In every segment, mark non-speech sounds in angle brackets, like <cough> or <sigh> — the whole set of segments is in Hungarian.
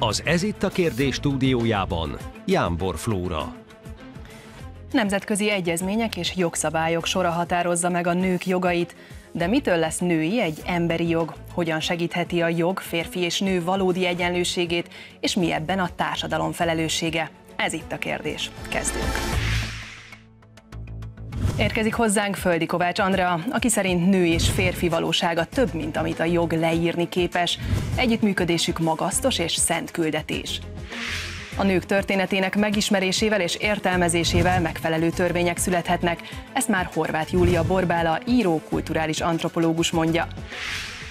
Az Ez itt a kérdés stúdiójában Jámbor Flóra. Nemzetközi egyezmények és jogszabályok sora határozza meg a nők jogait, de mitől lesz női egy emberi jog? Hogyan segítheti a jog férfi és nő valódi egyenlőségét, és mi ebben a társadalom felelőssége? Ez itt a kérdés. Kezdünk! Érkezik hozzánk Földi Kovács Andrea, aki szerint nő és férfi valósága több, mint amit a jog leírni képes. Együttműködésük magasztos és szent küldetés. A nők történetének megismerésével és értelmezésével megfelelő törvények születhetnek, ezt már Horváth Júlia Borbála, író, kulturális antropológus mondja.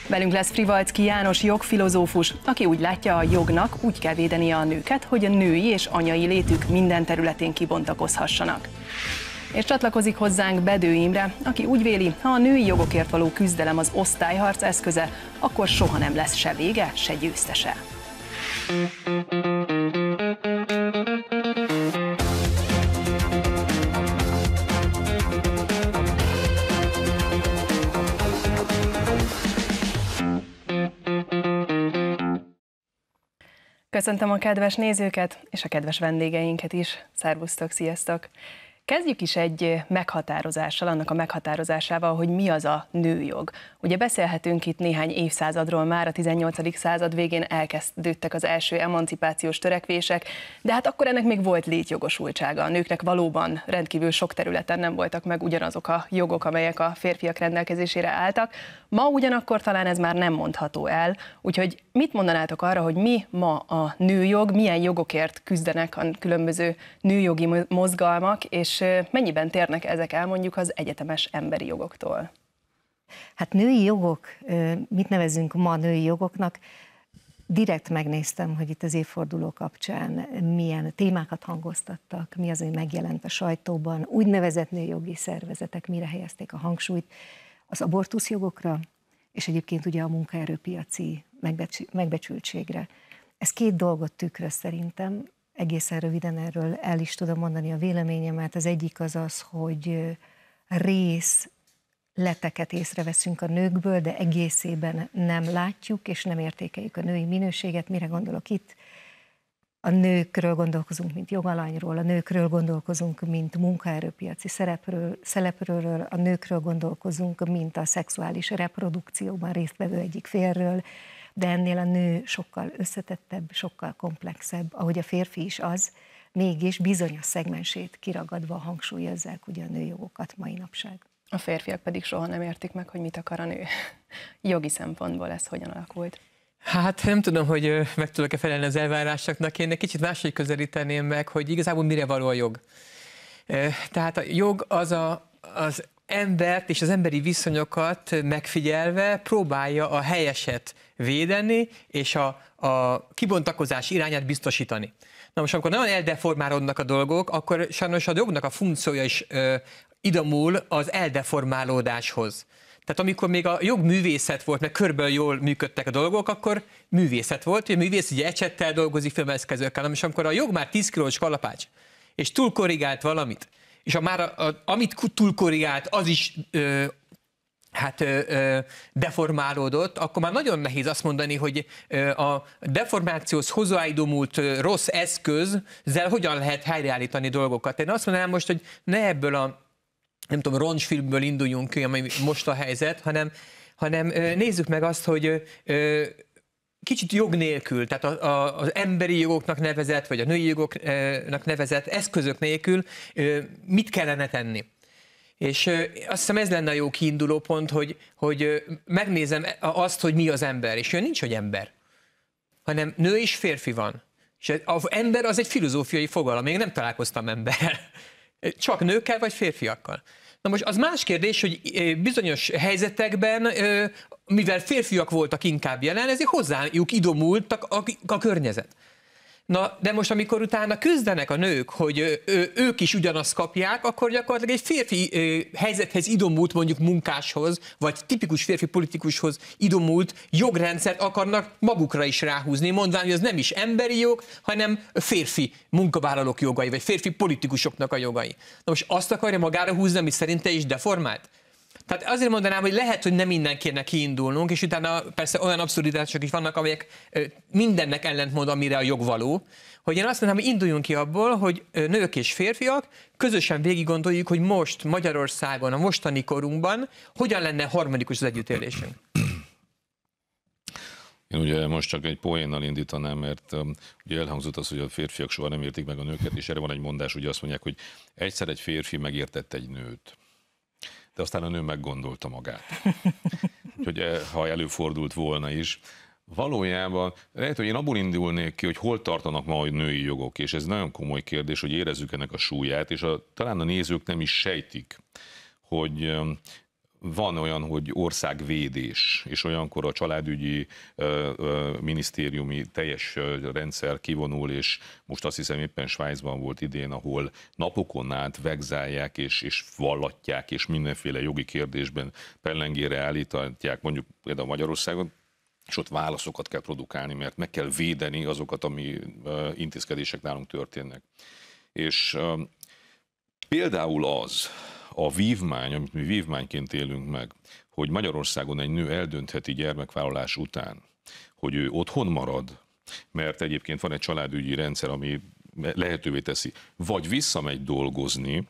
Velünk lesz Frivalcki János jogfilozófus, aki úgy látja, a jognak úgy kell védeni a nőket, hogy a női és anyai létük minden területén kibontakozhassanak. És csatlakozik hozzánk Bedő Imre, aki úgy véli, ha a női jogokért való küzdelem az osztályharc eszköze, akkor soha nem lesz se vége, se győztese. Köszöntöm a kedves nézőket és a kedves vendégeinket is. Szervusztok, sziasztok! Kezdjük is egy meghatározással, annak a meghatározásával, hogy mi az a nőjog. Ugye beszélhetünk itt néhány évszázadról már, a 18. század végén elkezdődtek az első emancipációs törekvések, de hát akkor ennek még volt létjogosultsága. A nőknek valóban rendkívül sok területen nem voltak meg ugyanazok a jogok, amelyek a férfiak rendelkezésére álltak. Ma ugyanakkor talán ez már nem mondható el, úgyhogy mit mondanátok arra, hogy mi ma a nőjog, milyen jogokért küzdenek a különböző nőjogi mozgalmak, és mennyiben térnek ezek el mondjuk az egyetemes emberi jogoktól? Hát női jogok, mit nevezünk ma női jogoknak, direkt megnéztem, hogy itt az évforduló kapcsán milyen témákat hangoztattak, mi az, ami megjelent a sajtóban, úgynevezett jogi szervezetek mire helyezték a hangsúlyt, az jogokra és egyébként ugye a munkaerőpiaci megbecsültségre. Ez két dolgot tükröz szerintem, egészen röviden erről el is tudom mondani a véleményemet. Az egyik az az, hogy rész leteket észreveszünk a nőkből, de egészében nem látjuk, és nem értékeljük a női minőséget. Mire gondolok itt? A nőkről gondolkozunk, mint jogalanyról, a nőkről gondolkozunk, mint munkaerőpiaci szerepről, szerepről, a nőkről gondolkozunk, mint a szexuális reprodukcióban résztvevő egyik félről, de ennél a nő sokkal összetettebb, sokkal komplexebb, ahogy a férfi is az, mégis bizonyos szegmensét kiragadva hangsúlyozzák ugye a nőjogokat mai napság. A férfiak pedig soha nem értik meg, hogy mit akar a nő. <laughs> Jogi szempontból ez hogyan alakult? Hát nem tudom, hogy meg tudok-e felelni az elvárásoknak. Én egy kicsit máshogy közelíteném meg, hogy igazából mire való a jog. Tehát a jog az a, az embert és az emberi viszonyokat megfigyelve próbálja a helyeset védeni, és a, a kibontakozás irányát biztosítani. Na most, amikor nagyon eldeformálódnak a dolgok, akkor sajnos a jognak a funkciója is ö, idomul az eldeformálódáshoz. Tehát amikor még a jog művészet volt, mert körből jól működtek a dolgok, akkor művészet volt, hogy a művész ugye ecsettel dolgozik, filmeszkezőkkel, és amikor a jog már 10 kilós kalapács, és túlkorrigált valamit, és a már a, a, amit túlkorrigált, az is ö, hát ö, ö, deformálódott, akkor már nagyon nehéz azt mondani, hogy ö, a deformációhoz hozzáidomult rossz eszközzel hogyan lehet helyreállítani dolgokat. Én azt mondanám most, hogy ne ebből a nem tudom, roncsfilmből induljunk ki, ami most a helyzet, hanem, hanem nézzük meg azt, hogy kicsit jog nélkül, tehát a, a, az emberi jogoknak nevezett, vagy a női jogoknak nevezett eszközök nélkül mit kellene tenni. És azt hiszem ez lenne a jó kiinduló pont, hogy, hogy megnézem azt, hogy mi az ember, és olyan nincs, hogy ember, hanem nő és férfi van. És az ember az egy filozófiai fogalom, még nem találkoztam emberrel. Csak nőkkel vagy férfiakkal? Na most az más kérdés, hogy bizonyos helyzetekben, mivel férfiak voltak inkább jelen, ezért hozzájuk idomultak a, a környezet. Na, de most amikor utána küzdenek a nők, hogy ők is ugyanazt kapják, akkor gyakorlatilag egy férfi helyzethez idomult mondjuk munkáshoz, vagy tipikus férfi politikushoz idomult jogrendszert akarnak magukra is ráhúzni, mondván, hogy ez nem is emberi jog, hanem férfi munkavállalók jogai, vagy férfi politikusoknak a jogai. Na most azt akarja magára húzni, ami szerinte is deformált? Tehát azért mondanám, hogy lehet, hogy nem innen kéne kiindulnunk, és utána persze olyan abszurditások is vannak, amelyek mindennek ellentmond, amire a jog való, hogy én azt mondanám, hogy induljunk ki abból, hogy nők és férfiak közösen végig gondoljuk, hogy most Magyarországon, a mostani korunkban hogyan lenne harmonikus az együttélésünk. Én ugye most csak egy poénnal indítanám, mert um, ugye elhangzott az, hogy a férfiak soha nem értik meg a nőket, és erre van egy mondás, ugye azt mondják, hogy egyszer egy férfi megértette egy nőt de aztán a nő meggondolta magát. <laughs> Úgyhogy eh, ha előfordult volna is, Valójában lehet, hogy én abból indulnék ki, hogy hol tartanak ma a női jogok, és ez nagyon komoly kérdés, hogy érezzük ennek a súlyát, és a, talán a nézők nem is sejtik, hogy eh, van olyan, hogy országvédés, és olyankor a családügyi ö, ö, minisztériumi teljes ö, rendszer kivonul, és most azt hiszem éppen Svájcban volt idén, ahol napokon át vegzálják, és, és vallatják, és mindenféle jogi kérdésben pellengére állítják, mondjuk például Magyarországon, és ott válaszokat kell produkálni, mert meg kell védeni azokat, ami ö, intézkedések nálunk történnek. És ö, például az, a vívmány, amit mi vívmányként élünk meg, hogy Magyarországon egy nő eldöntheti gyermekvállalás után, hogy ő otthon marad, mert egyébként van egy családügyi rendszer, ami lehetővé teszi, vagy visszamegy dolgozni,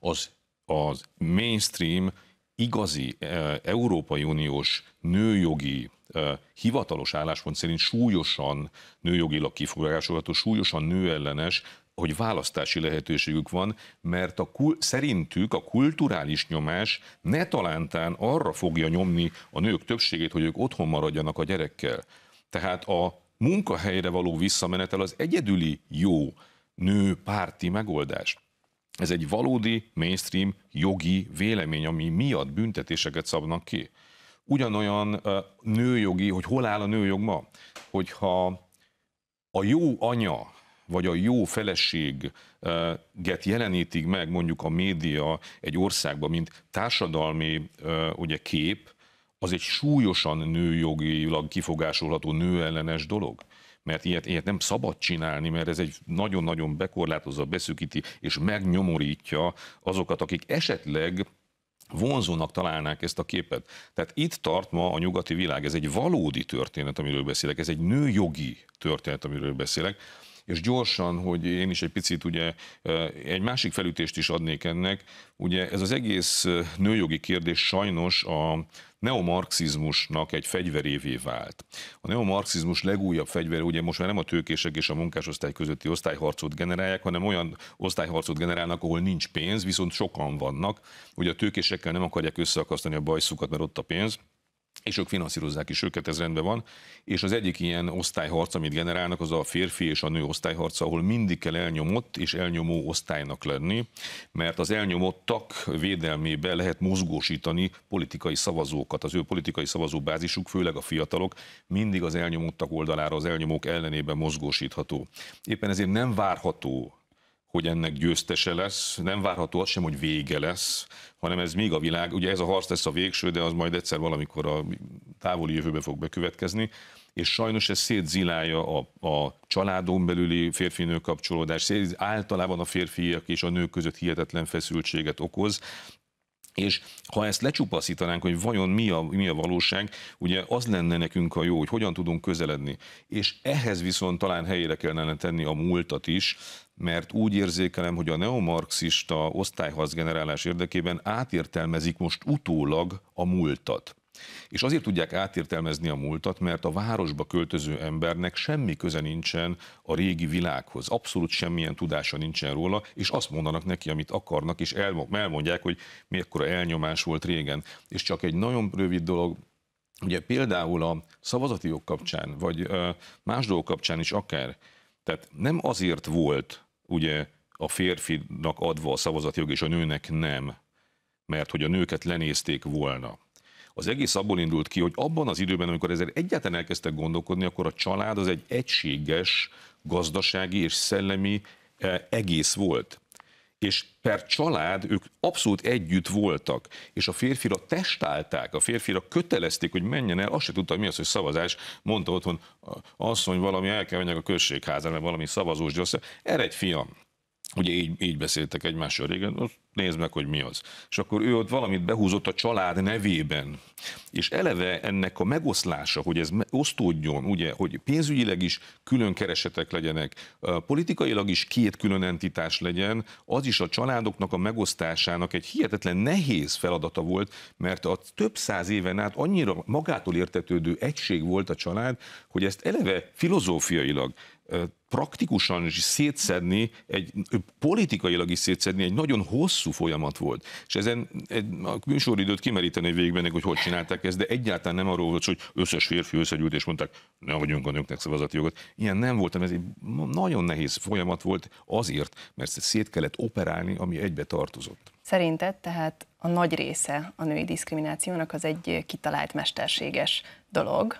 az, az mainstream igazi e, Európai Uniós nőjogi e, hivatalos álláspont szerint súlyosan nőjogilag kifogásolható, súlyosan nőellenes, hogy választási lehetőségük van, mert a kul- szerintük a kulturális nyomás ne talántán arra fogja nyomni a nők többségét, hogy ők otthon maradjanak a gyerekkel. Tehát a munkahelyre való visszamenetel az egyedüli jó nő párti megoldás. Ez egy valódi mainstream jogi vélemény, ami miatt büntetéseket szabnak ki. Ugyanolyan nőjogi, hogy hol áll a nőjog ma, hogyha a jó anya vagy a jó feleséget jelenítik meg mondjuk a média egy országban, mint társadalmi ugye, kép, az egy súlyosan nőjogilag kifogásolható nőellenes dolog mert ilyet, ilyet nem szabad csinálni, mert ez egy nagyon-nagyon bekorlátozza, beszűkíti és megnyomorítja azokat, akik esetleg vonzónak találnák ezt a képet. Tehát itt tart ma a nyugati világ, ez egy valódi történet, amiről beszélek, ez egy nőjogi történet, amiről beszélek, és gyorsan, hogy én is egy picit ugye egy másik felütést is adnék ennek, ugye ez az egész nőjogi kérdés sajnos a neomarxizmusnak egy fegyverévé vált. A neomarxizmus legújabb fegyvere, ugye most már nem a tőkések és a munkásosztály közötti osztályharcot generálják, hanem olyan osztályharcot generálnak, ahol nincs pénz, viszont sokan vannak. Ugye a tőkésekkel nem akarják összeakasztani a bajszukat, mert ott a pénz, és ők finanszírozzák is őket, ez rendben van. És az egyik ilyen osztályharc, amit generálnak, az a férfi és a nő osztályharca, ahol mindig kell elnyomott és elnyomó osztálynak lenni, mert az elnyomottak védelmébe lehet mozgósítani politikai szavazókat. Az ő politikai szavazóbázisuk, főleg a fiatalok, mindig az elnyomottak oldalára, az elnyomók ellenében mozgósítható. Éppen ezért nem várható hogy ennek győztese lesz, nem várható az sem, hogy vége lesz, hanem ez még a világ, ugye ez a harc lesz a végső, de az majd egyszer valamikor a távoli jövőbe fog bekövetkezni, és sajnos ez szétzilálja a, a családon belüli férfinő kapcsolódás, szétzilálja általában a férfiak és a nők között hihetetlen feszültséget okoz, és ha ezt lecsupaszítanánk, hogy vajon mi a, mi a valóság, ugye az lenne nekünk a jó, hogy hogyan tudunk közeledni. És ehhez viszont talán helyére kellene tenni a múltat is, mert úgy érzékelem, hogy a neomarxista osztályhazgenerálás érdekében átértelmezik most utólag a múltat. És azért tudják átértelmezni a múltat, mert a városba költöző embernek semmi köze nincsen a régi világhoz. Abszolút semmilyen tudása nincsen róla, és azt mondanak neki, amit akarnak, és elmondják, hogy mikor elnyomás volt régen. És csak egy nagyon rövid dolog, ugye például a szavazati jog kapcsán, vagy más dolgok kapcsán is akár, tehát nem azért volt ugye a férfinak adva a szavazatjog, és a nőnek nem, mert hogy a nőket lenézték volna. Az egész abból indult ki, hogy abban az időben, amikor ezzel egyáltalán elkezdtek gondolkodni, akkor a család az egy egységes gazdasági és szellemi eh, egész volt és per család ők abszolút együtt voltak, és a férfira testálták, a férfira kötelezték, hogy menjen el, azt se tudta, mi az, hogy szavazás, mondta otthon, asszony valami el kell menjek a községházán, mert valami szavazós, erre egy fiam, ugye így, így beszéltek egymással régen, nézd meg, hogy mi az. És akkor ő ott valamit behúzott a család nevében. És eleve ennek a megoszlása, hogy ez osztódjon, ugye, hogy pénzügyileg is külön keresetek legyenek, politikailag is két külön entitás legyen, az is a családoknak a megosztásának egy hihetetlen nehéz feladata volt, mert a több száz éven át annyira magától értetődő egység volt a család, hogy ezt eleve filozófiailag praktikusan is szétszedni, egy, politikailag is szétszedni, egy nagyon hosszú folyamat volt. És ezen egy, a műsoridőt kimeríteni végben, hogy hogy csinálták ezt, de egyáltalán nem arról volt, hogy összes férfi összegyűlt és mondták, ne vagyunk a nőknek szavazati jogot. Ilyen nem volt, ez egy nagyon nehéz folyamat volt azért, mert szét kellett operálni, ami egybe tartozott. Szerinted tehát a nagy része a női diszkriminációnak az egy kitalált mesterséges dolog,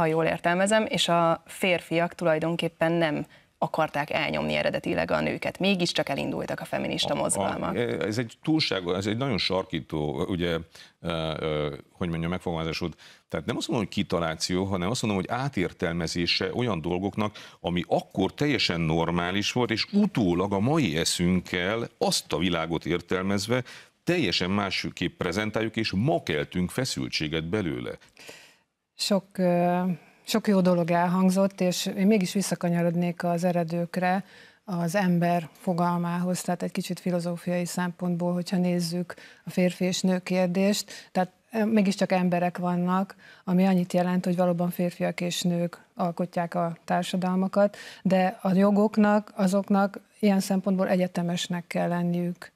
ha jól értelmezem, és a férfiak tulajdonképpen nem akarták elnyomni eredetileg a nőket. Mégiscsak elindultak a feminista mozgalmak. Ez egy túlságos, ez egy nagyon sarkító, ugye, eh, eh, hogy mondjam, megfogalmazásod. Tehát nem azt mondom, hogy kitaláció, hanem azt mondom, hogy átértelmezése olyan dolgoknak, ami akkor teljesen normális volt, és utólag a mai eszünkkel azt a világot értelmezve teljesen másképp prezentáljuk, és ma keltünk feszültséget belőle sok, sok jó dolog elhangzott, és én mégis visszakanyarodnék az eredőkre, az ember fogalmához, tehát egy kicsit filozófiai szempontból, hogyha nézzük a férfi és nő kérdést, tehát mégiscsak emberek vannak, ami annyit jelent, hogy valóban férfiak és nők alkotják a társadalmakat, de a jogoknak, azoknak ilyen szempontból egyetemesnek kell lenniük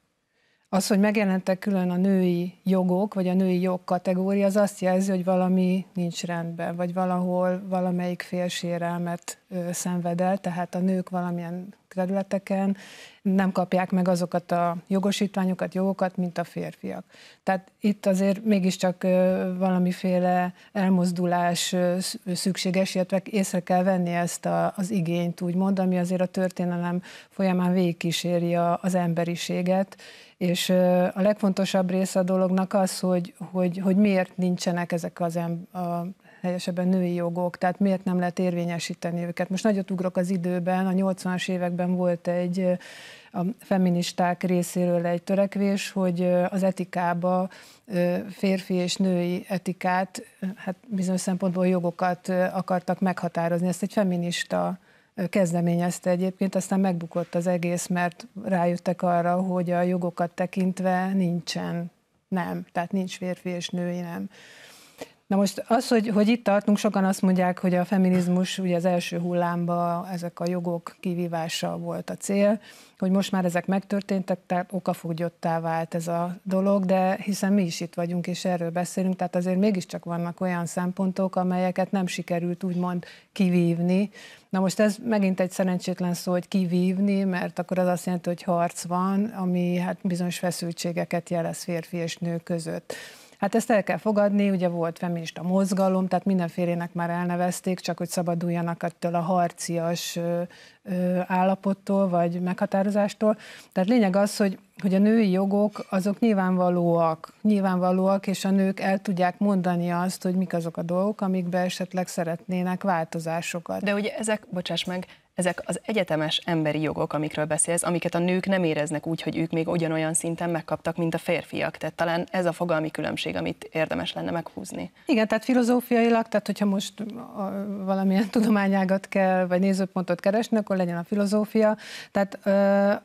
az, hogy megjelentek külön a női jogok, vagy a női jog kategória, az azt jelzi, hogy valami nincs rendben, vagy valahol valamelyik fél sérelmet szenved el, tehát a nők valamilyen területeken nem kapják meg azokat a jogosítványokat, jogokat, mint a férfiak. Tehát itt azért mégiscsak valamiféle elmozdulás szükséges, illetve észre kell venni ezt a, az igényt, úgymond, ami azért a történelem folyamán végigkíséri az emberiséget, és a legfontosabb része a dolognak az, hogy, hogy, hogy miért nincsenek ezek az em, a helyesebben női jogok, tehát miért nem lehet érvényesíteni őket. Most nagyot ugrok az időben, a 80-as években volt egy a feministák részéről egy törekvés, hogy az etikába férfi és női etikát, hát bizonyos szempontból jogokat akartak meghatározni. Ezt egy feminista kezdeményezte egyébként, aztán megbukott az egész, mert rájöttek arra, hogy a jogokat tekintve nincsen nem, tehát nincs férfi és női nem. Na most az, hogy, hogy itt tartunk, sokan azt mondják, hogy a feminizmus ugye az első hullámba ezek a jogok kivívása volt a cél, hogy most már ezek megtörténtek, tehát okafogyottá vált ez a dolog, de hiszen mi is itt vagyunk és erről beszélünk, tehát azért mégiscsak vannak olyan szempontok, amelyeket nem sikerült úgymond kivívni. Na most ez megint egy szerencsétlen szó, hogy kivívni, mert akkor az azt jelenti, hogy harc van, ami hát bizonyos feszültségeket jelez férfi és nő között. Hát ezt el kell fogadni, ugye volt feminista mozgalom, tehát mindenfélének már elnevezték, csak hogy szabaduljanak attól a harcias állapottól, vagy meghatározástól. Tehát lényeg az, hogy, hogy a női jogok azok nyilvánvalóak, nyilvánvalóak, és a nők el tudják mondani azt, hogy mik azok a dolgok, amikbe esetleg szeretnének változásokat. De ugye ezek, bocsáss meg, ezek az egyetemes emberi jogok, amikről beszélsz, amiket a nők nem éreznek úgy, hogy ők még ugyanolyan szinten megkaptak, mint a férfiak. Tehát talán ez a fogalmi különbség, amit érdemes lenne meghúzni. Igen, tehát filozófiailag, tehát hogyha most valamilyen tudományágat kell, vagy nézőpontot keresni, akkor legyen a filozófia. Tehát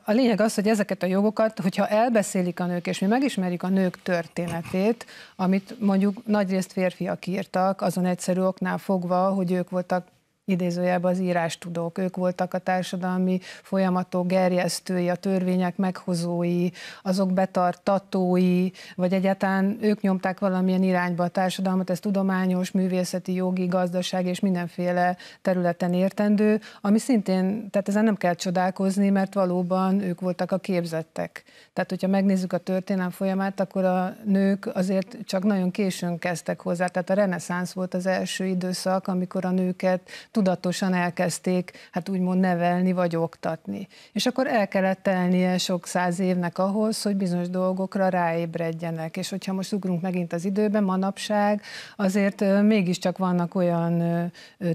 a lényeg az, hogy ezeket a jogokat, hogyha elbeszélik a nők, és mi megismerjük a nők történetét, amit mondjuk nagyrészt férfiak írtak, azon egyszerű oknál fogva, hogy ők voltak idézőjelben az írástudók, ők voltak a társadalmi folyamatok gerjesztői, a törvények meghozói, azok betartatói, vagy egyáltalán ők nyomták valamilyen irányba a társadalmat, ez tudományos, művészeti, jogi, gazdaság és mindenféle területen értendő, ami szintén, tehát ezen nem kell csodálkozni, mert valóban ők voltak a képzettek. Tehát, hogyha megnézzük a történelem folyamát, akkor a nők azért csak nagyon későn kezdtek hozzá, tehát a reneszánsz volt az első időszak, amikor a nőket tudatosan elkezdték hát úgymond nevelni vagy oktatni. És akkor el kellett telnie sok száz évnek ahhoz, hogy bizonyos dolgokra ráébredjenek. És hogyha most ugrunk megint az időben, manapság, azért mégiscsak vannak olyan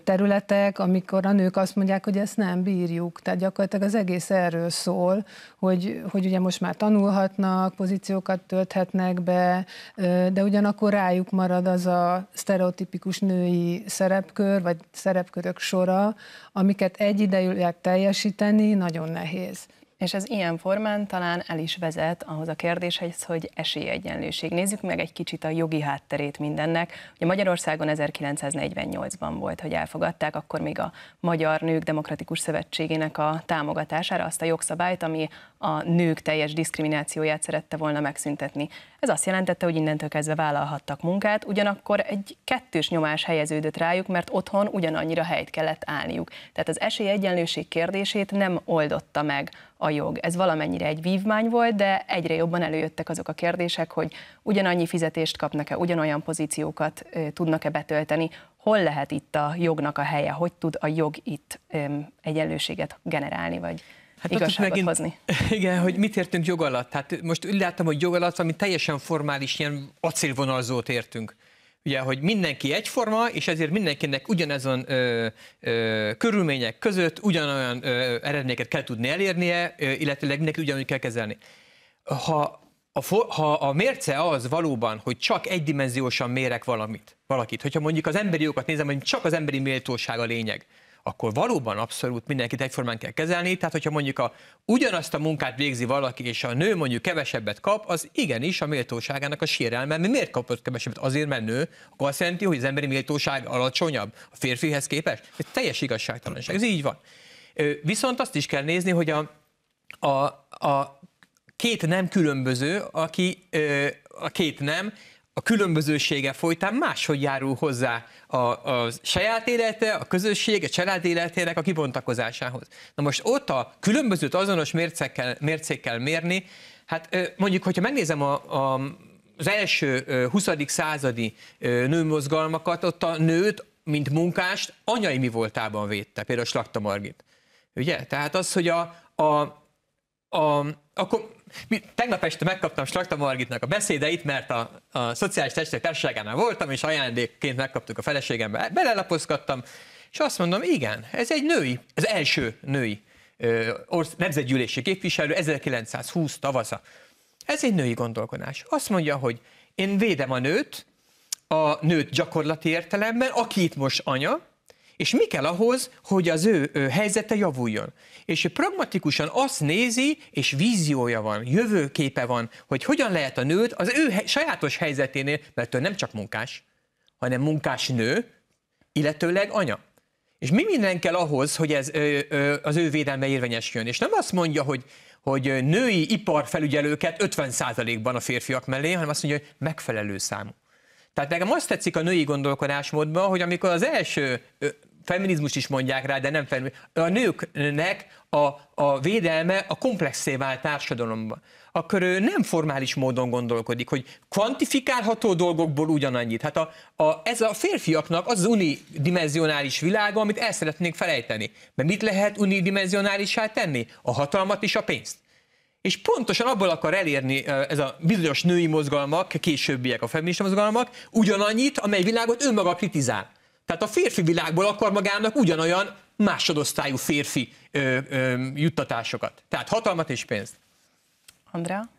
területek, amikor a nők azt mondják, hogy ezt nem bírjuk. Tehát gyakorlatilag az egész erről szól, hogy, hogy ugye most már tanulhatnak, pozíciókat tölthetnek be, de ugyanakkor rájuk marad az a sztereotipikus női szerepkör, vagy szerepkörök sora, amiket egyidejűleg teljesíteni nagyon nehéz. És ez ilyen formán talán el is vezet ahhoz a kérdéshez, hogy esélyegyenlőség. Nézzük meg egy kicsit a jogi hátterét mindennek. Ugye Magyarországon 1948-ban volt, hogy elfogadták akkor még a Magyar Nők Demokratikus Szövetségének a támogatására azt a jogszabályt, ami a nők teljes diszkriminációját szerette volna megszüntetni. Ez azt jelentette, hogy innentől kezdve vállalhattak munkát, ugyanakkor egy kettős nyomás helyeződött rájuk, mert otthon ugyanannyira helyt kellett állniuk. Tehát az esélyegyenlőség kérdését nem oldotta meg a jog. Ez valamennyire egy vívmány volt, de egyre jobban előjöttek azok a kérdések, hogy ugyanannyi fizetést kapnak-e, ugyanolyan pozíciókat tudnak-e betölteni, hol lehet itt a jognak a helye, hogy tud a jog itt egyenlőséget generálni, vagy Hát igazságot megint, hozni. <laughs> Igen, hogy mit értünk jog alatt. Hát most úgy láttam, hogy jog alatt valami teljesen formális, ilyen acélvonalzót értünk ugye, hogy mindenki egyforma, és ezért mindenkinek ugyanezon ö, ö, körülmények között ugyanolyan ö, eredményeket kell tudni elérnie, ö, illetőleg mindenki ugyanúgy kell kezelni. Ha a, ha a mérce az valóban, hogy csak egydimenziósan mérek valamit, valakit, hogyha mondjuk az emberi jogokat nézem, hogy csak az emberi méltóság a lényeg, akkor valóban abszolút mindenkit egyformán kell kezelni, tehát hogyha mondjuk a, ugyanazt a munkát végzi valaki, és a nő mondjuk kevesebbet kap, az igenis a méltóságának a sérelme, mert miért kapott kevesebbet? Azért, mert nő, akkor azt jelenti, hogy az emberi méltóság alacsonyabb a férfihez képest? Ez teljes igazságtalanság, ez így van. Viszont azt is kell nézni, hogy a, a, a két nem különböző, aki a két nem, a különbözősége folytán máshogy járul hozzá a, a saját élete, a közösség, a család életének a kibontakozásához. Na most ott a különbözőt azonos mércekkel, mércékkel mérni, hát mondjuk, hogyha megnézem a, a, az első 20. századi nőmozgalmakat, ott a nőt, mint munkást anyai mi voltában védte, például Slakta Margit. Ugye? Tehát az, hogy a, a, a akkor mi Tegnap este megkaptam Strakta Margitnak a beszédeit, mert a, a szociális Testek társaságánál voltam, és ajándékként megkaptuk a feleségembe, belelapozgattam, és azt mondom, igen, ez egy női, az első női orsz, nemzetgyűlési képviselő 1920 tavasza. Ez egy női gondolkodás. Azt mondja, hogy én védem a nőt, a nőt gyakorlati értelemben, aki itt most anya, és mi kell ahhoz, hogy az ő, ő helyzete javuljon? És ő pragmatikusan azt nézi, és víziója van, jövőképe van, hogy hogyan lehet a nőt az ő he- sajátos helyzeténél, mert ő nem csak munkás, hanem munkás nő, illetőleg anya. És mi minden kell ahhoz, hogy ez ö, ö, az ő védelme érvényesüljön? És nem azt mondja, hogy, hogy női iparfelügyelőket 50%-ban a férfiak mellé, hanem azt mondja, hogy megfelelő számú. Tehát nekem azt tetszik a női gondolkodásmódban, hogy amikor az első feminizmus is mondják rá, de nem feminizmus, a nőknek a, a védelme a komplexé vált társadalomban akkor ő nem formális módon gondolkodik, hogy kvantifikálható dolgokból ugyanannyit. Hát a, a, ez a férfiaknak az, az unidimenzionális világa, amit el szeretnénk felejteni. Mert mit lehet unidimensionálisá tenni? A hatalmat és a pénzt és pontosan abból akar elérni ez a bizonyos női mozgalmak, későbbiek a feminista mozgalmak, ugyanannyit, amely világot önmaga kritizál. Tehát a férfi világból akar magának ugyanolyan másodosztályú férfi ö, ö, juttatásokat. Tehát hatalmat és pénzt. Andrea?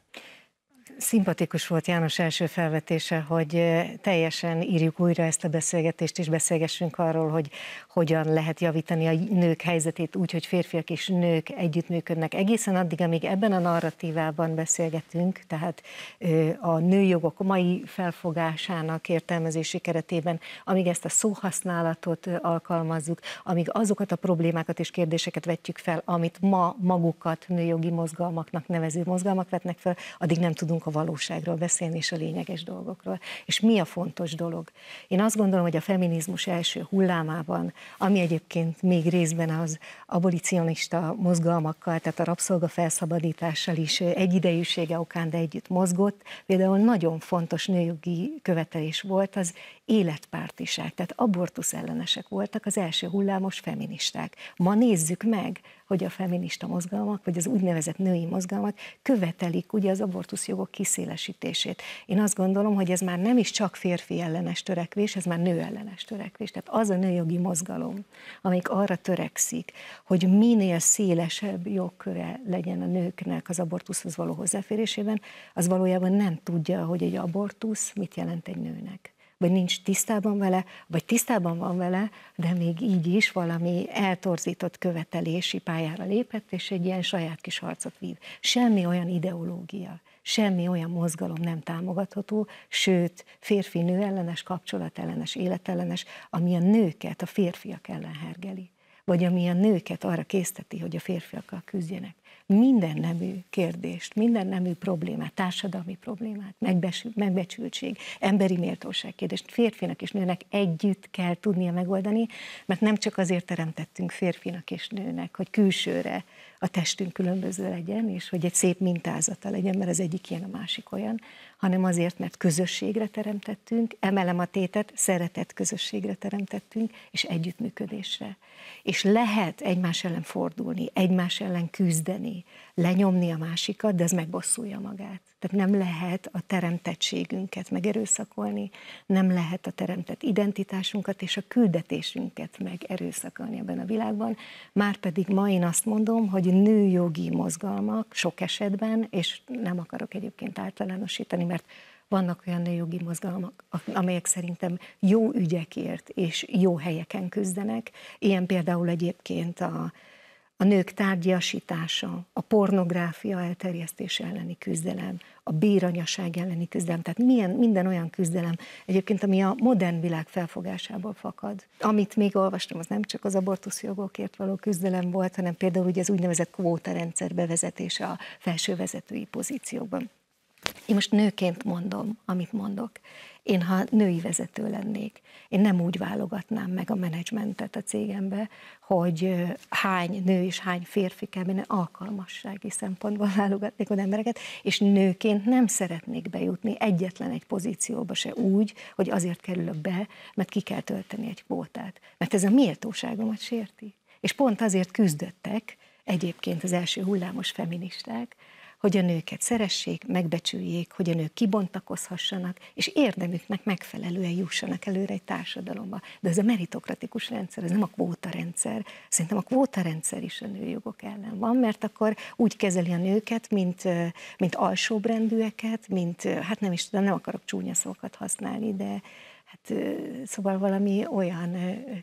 szimpatikus volt János első felvetése, hogy teljesen írjuk újra ezt a beszélgetést, és beszélgessünk arról, hogy hogyan lehet javítani a nők helyzetét úgy, hogy férfiak és nők együttműködnek. Egészen addig, amíg ebben a narratívában beszélgetünk, tehát a nőjogok mai felfogásának értelmezési keretében, amíg ezt a szóhasználatot alkalmazzuk, amíg azokat a problémákat és kérdéseket vetjük fel, amit ma magukat nőjogi mozgalmaknak nevező mozgalmak vetnek fel, addig nem tudunk a valóságról beszélni, és a lényeges dolgokról. És mi a fontos dolog? Én azt gondolom, hogy a feminizmus első hullámában, ami egyébként még részben az abolicionista mozgalmakkal, tehát a rabszolga felszabadítással is egyidejűsége okán, de együtt mozgott, például nagyon fontos nőjogi követelés volt az életpártiság, tehát abortusz ellenesek voltak az első hullámos feministák. Ma nézzük meg, hogy a feminista mozgalmak, vagy az úgynevezett női mozgalmak követelik ugye az jogok kiszélesítését. Én azt gondolom, hogy ez már nem is csak férfi ellenes törekvés, ez már nő ellenes törekvés. Tehát az a nőjogi mozgalom, amelyik arra törekszik, hogy minél szélesebb jogköre legyen a nőknek az abortuszhoz való hozzáférésében, az valójában nem tudja, hogy egy abortusz mit jelent egy nőnek vagy nincs tisztában vele, vagy tisztában van vele, de még így is valami eltorzított követelési pályára lépett, és egy ilyen saját kis harcot vív. Semmi olyan ideológia, semmi olyan mozgalom nem támogatható, sőt, férfi-nő ellenes, kapcsolat ellenes, életellenes, ami a nőket, a férfiak ellen hergeli, vagy ami a nőket arra készteti, hogy a férfiakkal küzdjenek minden nemű kérdést, minden nemű problémát, társadalmi problémát, megbesül, megbecsültség, emberi méltóság kérdést férfinak és nőnek együtt kell tudnia megoldani, mert nem csak azért teremtettünk férfinak és nőnek, hogy külsőre a testünk különböző legyen, és hogy egy szép mintázata legyen, mert az egyik ilyen, a másik olyan, hanem azért, mert közösségre teremtettünk, emelem a tétet, szeretett közösségre teremtettünk, és együttműködésre. És lehet egymás ellen fordulni, egymás ellen küzdeni, lenyomni a másikat, de ez megbosszulja magát. Tehát nem lehet a teremtettségünket megerőszakolni, nem lehet a teremtett identitásunkat és a küldetésünket megerőszakolni ebben a világban. Márpedig ma én azt mondom, hogy nőjogi mozgalmak sok esetben, és nem akarok egyébként általánosítani, mert vannak olyan nőjogi mozgalmak, amelyek szerintem jó ügyekért és jó helyeken küzdenek. Ilyen például egyébként a, a nők tárgyasítása, a pornográfia elterjesztése elleni küzdelem, a béranyaság elleni küzdelem, tehát milyen, minden olyan küzdelem egyébként, ami a modern világ felfogásából fakad. Amit még olvastam, az nem csak az jogokért való küzdelem volt, hanem például ugye az úgynevezett kvótarendszer bevezetése a felső vezetői pozíciókban. Én most nőként mondom, amit mondok. Én, ha női vezető lennék, én nem úgy válogatnám meg a menedzsmentet a cégembe, hogy hány nő és hány férfi kell, mert alkalmassági szempontból <laughs> válogatnék az embereket, és nőként nem szeretnék bejutni egyetlen egy pozícióba se úgy, hogy azért kerülök be, mert ki kell tölteni egy kvótát. Mert ez a méltóságomat sérti. És pont azért küzdöttek, egyébként az első hullámos feministák, hogy a nőket szeressék, megbecsüljék, hogy a nők kibontakozhassanak, és érdemüknek megfelelően jussanak előre egy társadalomba. De ez a meritokratikus rendszer, ez nem a kvóta rendszer. Szerintem a kvóta rendszer is a nőjogok ellen van, mert akkor úgy kezeli a nőket, mint, mint alsóbrendűeket, mint, hát nem is tudom, nem akarok csúnya szókat használni, de hát szóval valami olyan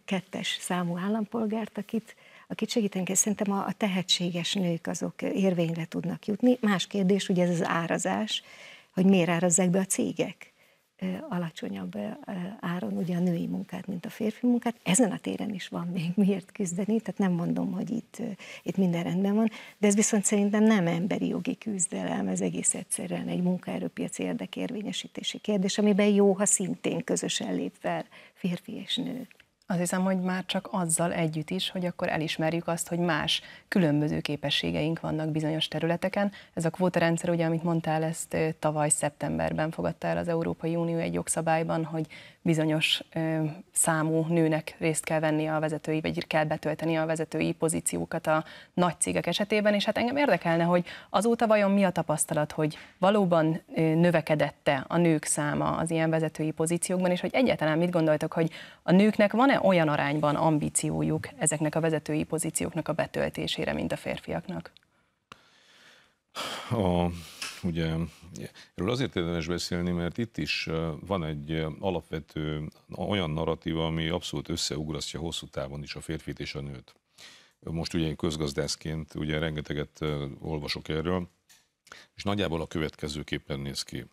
kettes számú állampolgárt, akit akit segíteni kell. Szerintem a, a tehetséges nők azok érvényre tudnak jutni. Más kérdés, ugye ez az árazás, hogy miért árazzák be a cégek alacsonyabb áron ugye a női munkát, mint a férfi munkát. Ezen a téren is van még <laughs> miért küzdeni, tehát nem mondom, hogy itt, itt minden rendben van, de ez viszont szerintem nem emberi jogi küzdelem, ez egész egyszerűen egy munkaerőpiaci érdekérvényesítési kérdés, amiben jó, ha szintén közösen lép fel férfi és nő. Azt hiszem, hogy már csak azzal együtt is, hogy akkor elismerjük azt, hogy más különböző képességeink vannak bizonyos területeken. Ez a kvótarendszer, ugye, amit mondtál, ezt tavaly szeptemberben fogadta el az Európai Unió egy jogszabályban, hogy bizonyos ö, számú nőnek részt kell venni a vezetői, vagy kell betölteni a vezetői pozíciókat a nagy cégek esetében, és hát engem érdekelne, hogy azóta vajon mi a tapasztalat, hogy valóban ö, növekedette a nők száma az ilyen vezetői pozíciókban, és hogy egyáltalán mit gondoltok, hogy a nőknek van-e olyan arányban ambíciójuk ezeknek a vezetői pozícióknak a betöltésére, mint a férfiaknak? A, ugye, erről azért érdemes beszélni, mert itt is van egy alapvető olyan narratíva, ami abszolút összeugrasztja hosszú távon is a férfit és a nőt. Most ugye közgazdászként ugye rengeteget olvasok erről, és nagyjából a következőképpen néz ki.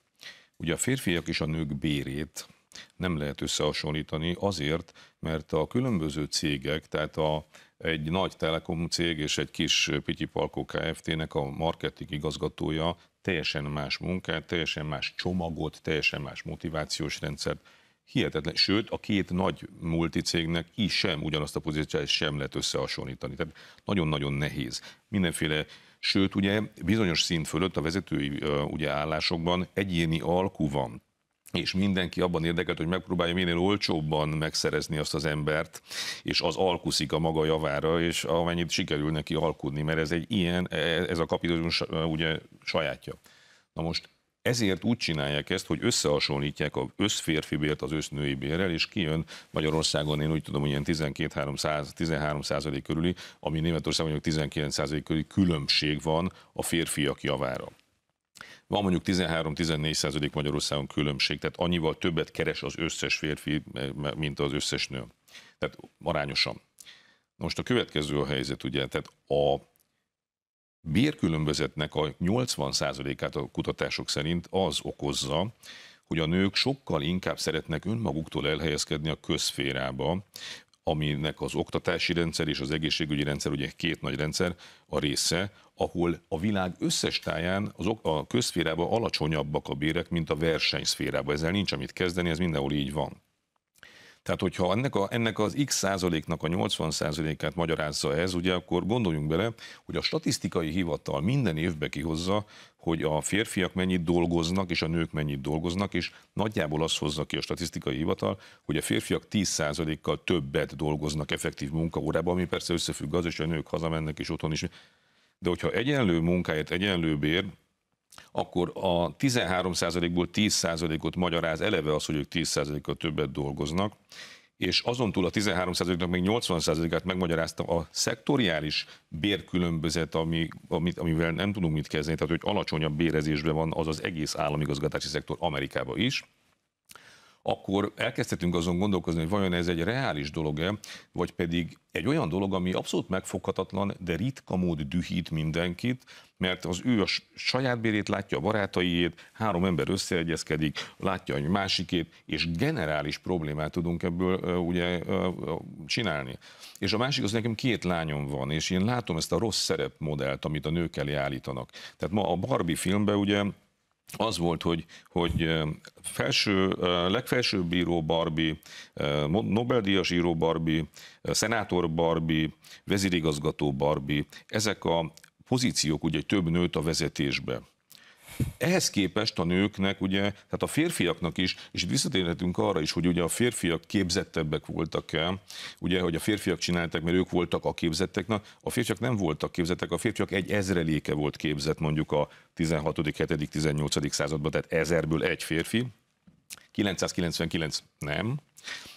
Ugye a férfiak és a nők bérét nem lehet összehasonlítani azért, mert a különböző cégek, tehát a, egy nagy telekom cég és egy kis Palkó Kft-nek a marketing igazgatója teljesen más munkát, teljesen más csomagot, teljesen más motivációs rendszert, hihetetlen, sőt a két nagy multicégnek is sem ugyanazt a pozíciót sem lehet összehasonlítani. Tehát nagyon-nagyon nehéz. Mindenféle Sőt, ugye bizonyos szint fölött a vezetői ugye állásokban egyéni alkú van és mindenki abban érdekelt, hogy megpróbálja minél olcsóbban megszerezni azt az embert, és az alkuszik a maga javára, és amennyit sikerül neki alkudni, mert ez egy ilyen, e, ez a kapitalizmus e, ugye sajátja. Na most ezért úgy csinálják ezt, hogy összehasonlítják a összférfi bért az össznői bérrel, és kijön Magyarországon, én úgy tudom, hogy ilyen 12-13 százalék körüli, ami Németországon 19 százalék körüli különbség van a férfiak javára. Van mondjuk 13-14 százalék Magyarországon különbség, tehát annyival többet keres az összes férfi, eh, mint az összes nő. Tehát arányosan. Most a következő a helyzet, ugye, tehát a bérkülönbözetnek a 80%-át a kutatások szerint az okozza, hogy a nők sokkal inkább szeretnek önmaguktól elhelyezkedni a közférába, aminek az oktatási rendszer és az egészségügyi rendszer, ugye két nagy rendszer a része, ahol a világ összes táján az, a közszférában alacsonyabbak a bérek, mint a versenyszférában. Ezzel nincs amit kezdeni, ez mindenhol így van. Tehát, hogyha ennek, a, ennek az x százaléknak a 80 százalékát magyarázza ez, ugye akkor gondoljunk bele, hogy a statisztikai hivatal minden évbe kihozza, hogy a férfiak mennyit dolgoznak, és a nők mennyit dolgoznak, és nagyjából azt hozza ki a statisztikai hivatal, hogy a férfiak 10%-kal többet dolgoznak effektív munkaórában, ami persze összefügg az, és a nők hazamennek, és otthon is de hogyha egyenlő munkáért egyenlő bér, akkor a 13%-ból 10%-ot magyaráz eleve az, hogy ők 10%-kal többet dolgoznak, és azon túl a 13%-nak még 80%-át megmagyarázta a szektoriális bérkülönbözet, ami, amit, amivel nem tudunk mit kezdeni, tehát hogy alacsonyabb bérezésben van az az egész államigazgatási szektor Amerikában is akkor elkezdhetünk azon gondolkozni, hogy vajon ez egy reális dolog-e, vagy pedig egy olyan dolog, ami abszolút megfoghatatlan, de ritka mód dühít mindenkit, mert az ő a saját bérét látja, a barátaiét, három ember összeegyezkedik, látja egy másikét, és generális problémát tudunk ebből ugye csinálni. És a másik az nekem két lányom van, és én látom ezt a rossz szerepmodellt, amit a nők elé állítanak. Tehát ma a Barbie filmben ugye az volt, hogy, hogy felső, legfelsőbb bíró Barbie, Nobel-díjas író Barbie, szenátor Barbie, vezérigazgató Barbie, ezek a pozíciók, ugye több nőtt a vezetésbe. Ehhez képest a nőknek, ugye, tehát a férfiaknak is, és itt visszatérhetünk arra is, hogy ugye a férfiak képzettebbek voltak el, ugye, hogy a férfiak csináltak, mert ők voltak a képzettek, na, a férfiak nem voltak képzettek, a férfiak egy ezreléke volt képzett mondjuk a 16., 7., 18. században, tehát ezerből egy férfi, 999 nem,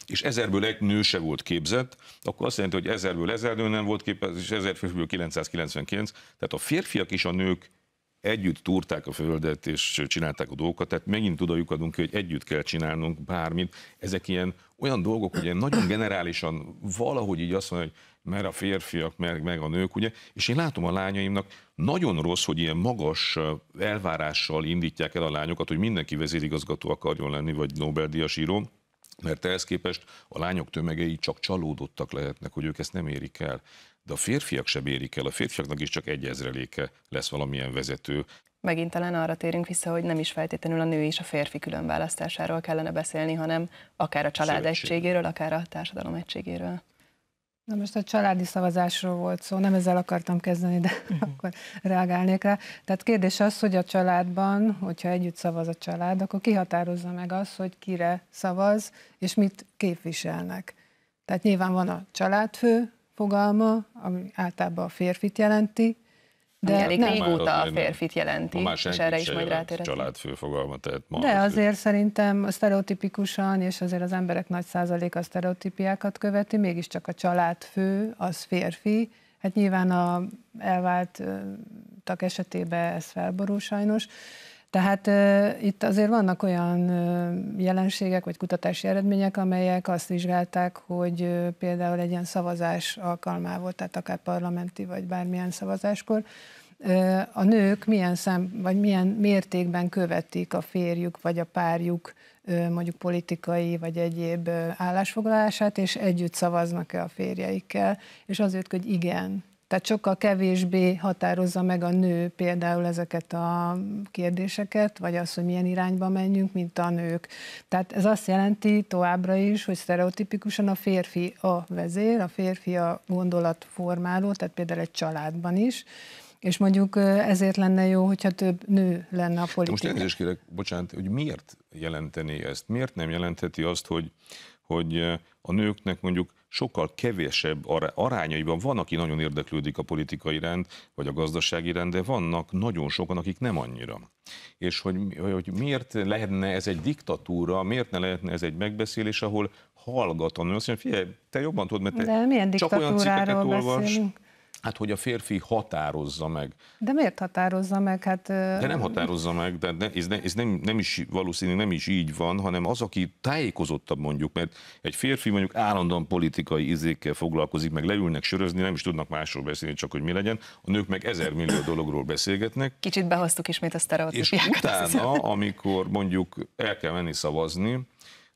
és ezerből egy nő se volt képzett, akkor azt jelenti, hogy ezerből ezer nő nem volt képzett, és ezer férfiből 999, tehát a férfiak és a nők együtt túrták a földet és csinálták a dolgokat, tehát megint oda lyukadunk ki, hogy együtt kell csinálnunk bármit. Ezek ilyen olyan dolgok, hogy ilyen nagyon generálisan valahogy így azt mondja, hogy mert a férfiak, meg, meg a nők, ugye, és én látom a lányaimnak, nagyon rossz, hogy ilyen magas elvárással indítják el a lányokat, hogy mindenki vezérigazgató akarjon lenni, vagy Nobel-díjas író, mert ehhez képest a lányok tömegei csak csalódottak lehetnek, hogy ők ezt nem érik el de a férfiak sem érik el, a férfiaknak is csak egy ezreléke lesz valamilyen vezető. Megint talán arra térünk vissza, hogy nem is feltétlenül a nő és a férfi különválasztásáról kellene beszélni, hanem akár a család egységéről, akár a társadalom egységéről. Na most a családi szavazásról volt szó, nem ezzel akartam kezdeni, de uh-huh. <laughs> akkor reagálnék rá. Tehát kérdés az, hogy a családban, hogyha együtt szavaz a család, akkor kihatározza meg azt, hogy kire szavaz, és mit képviselnek. Tehát nyilván van a családfő, fogalma, ami általában a férfit jelenti, de elég nem. régóta a férfit jelenti, a és erre is majd rátérhetünk. Családfő fogalma, tehát ma De azért fő. szerintem sztereotipikusan, és azért az emberek nagy százaléka a sztereotípiákat követi, mégiscsak a családfő az férfi. Hát nyilván a elváltak esetében ez felborul sajnos, tehát uh, itt azért vannak olyan uh, jelenségek vagy kutatási eredmények, amelyek azt vizsgálták, hogy uh, például egy ilyen szavazás alkalmával, tehát akár parlamenti vagy bármilyen szavazáskor, uh, a nők milyen szám, vagy milyen mértékben követik a férjük vagy a párjuk mondjuk politikai vagy egyéb állásfoglalását, és együtt szavaznak-e a férjeikkel, és az hogy igen, tehát sokkal kevésbé határozza meg a nő például ezeket a kérdéseket, vagy az, hogy milyen irányba menjünk, mint a nők. Tehát ez azt jelenti továbbra is, hogy sztereotipikusan a férfi a vezér, a férfi a gondolatformáló, tehát például egy családban is, és mondjuk ezért lenne jó, hogyha több nő lenne a politikában. Most elnézést kérek, bocsánat, hogy miért jelenteni ezt? Miért nem jelentheti azt, hogy, hogy a nőknek mondjuk sokkal kevésebb arányaiban van, aki nagyon érdeklődik a politikai rend, vagy a gazdasági rend, de vannak nagyon sokan, akik nem annyira. És hogy, hogy miért lehetne ez egy diktatúra, miért ne lehetne ez egy megbeszélés, ahol hallgatom, azt mondja, figyelj, te jobban tudod, mert te de milyen csak olyan cikkeket olvas. Beszélünk? Hát, hogy a férfi határozza meg. De miért határozza meg? Hát, de nem határozza meg, de ne, ez, ne, ez nem, nem is valószínű, nem is így van, hanem az, aki tájékozottabb mondjuk, mert egy férfi mondjuk állandóan politikai izékkel foglalkozik, meg leülnek sörözni, nem is tudnak másról beszélni, csak hogy mi legyen. A nők meg ezer millió dologról beszélgetnek. Kicsit behoztuk ismét a sztereotípiákat. És utána, amikor mondjuk el kell menni szavazni,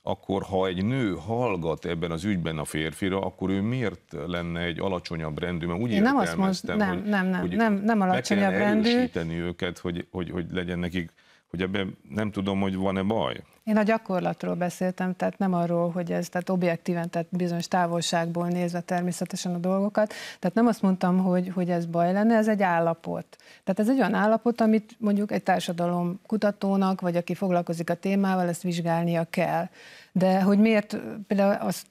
akkor ha egy nő hallgat ebben az ügyben a férfira, akkor ő miért lenne egy alacsonyabb rendű? Mert úgy Én nem azt mondom, nem, nem, nem, hogy nem, nem alacsonyabb rendű. erősíteni őket, hogy, hogy, hogy legyen nekik, hogy ebben nem tudom, hogy van-e baj. Én a gyakorlatról beszéltem, tehát nem arról, hogy ez tehát objektíven, tehát bizonyos távolságból nézve természetesen a dolgokat. Tehát nem azt mondtam, hogy, hogy ez baj lenne, ez egy állapot. Tehát ez egy olyan állapot, amit mondjuk egy társadalom kutatónak, vagy aki foglalkozik a témával, ezt vizsgálnia kell. De hogy miért például azt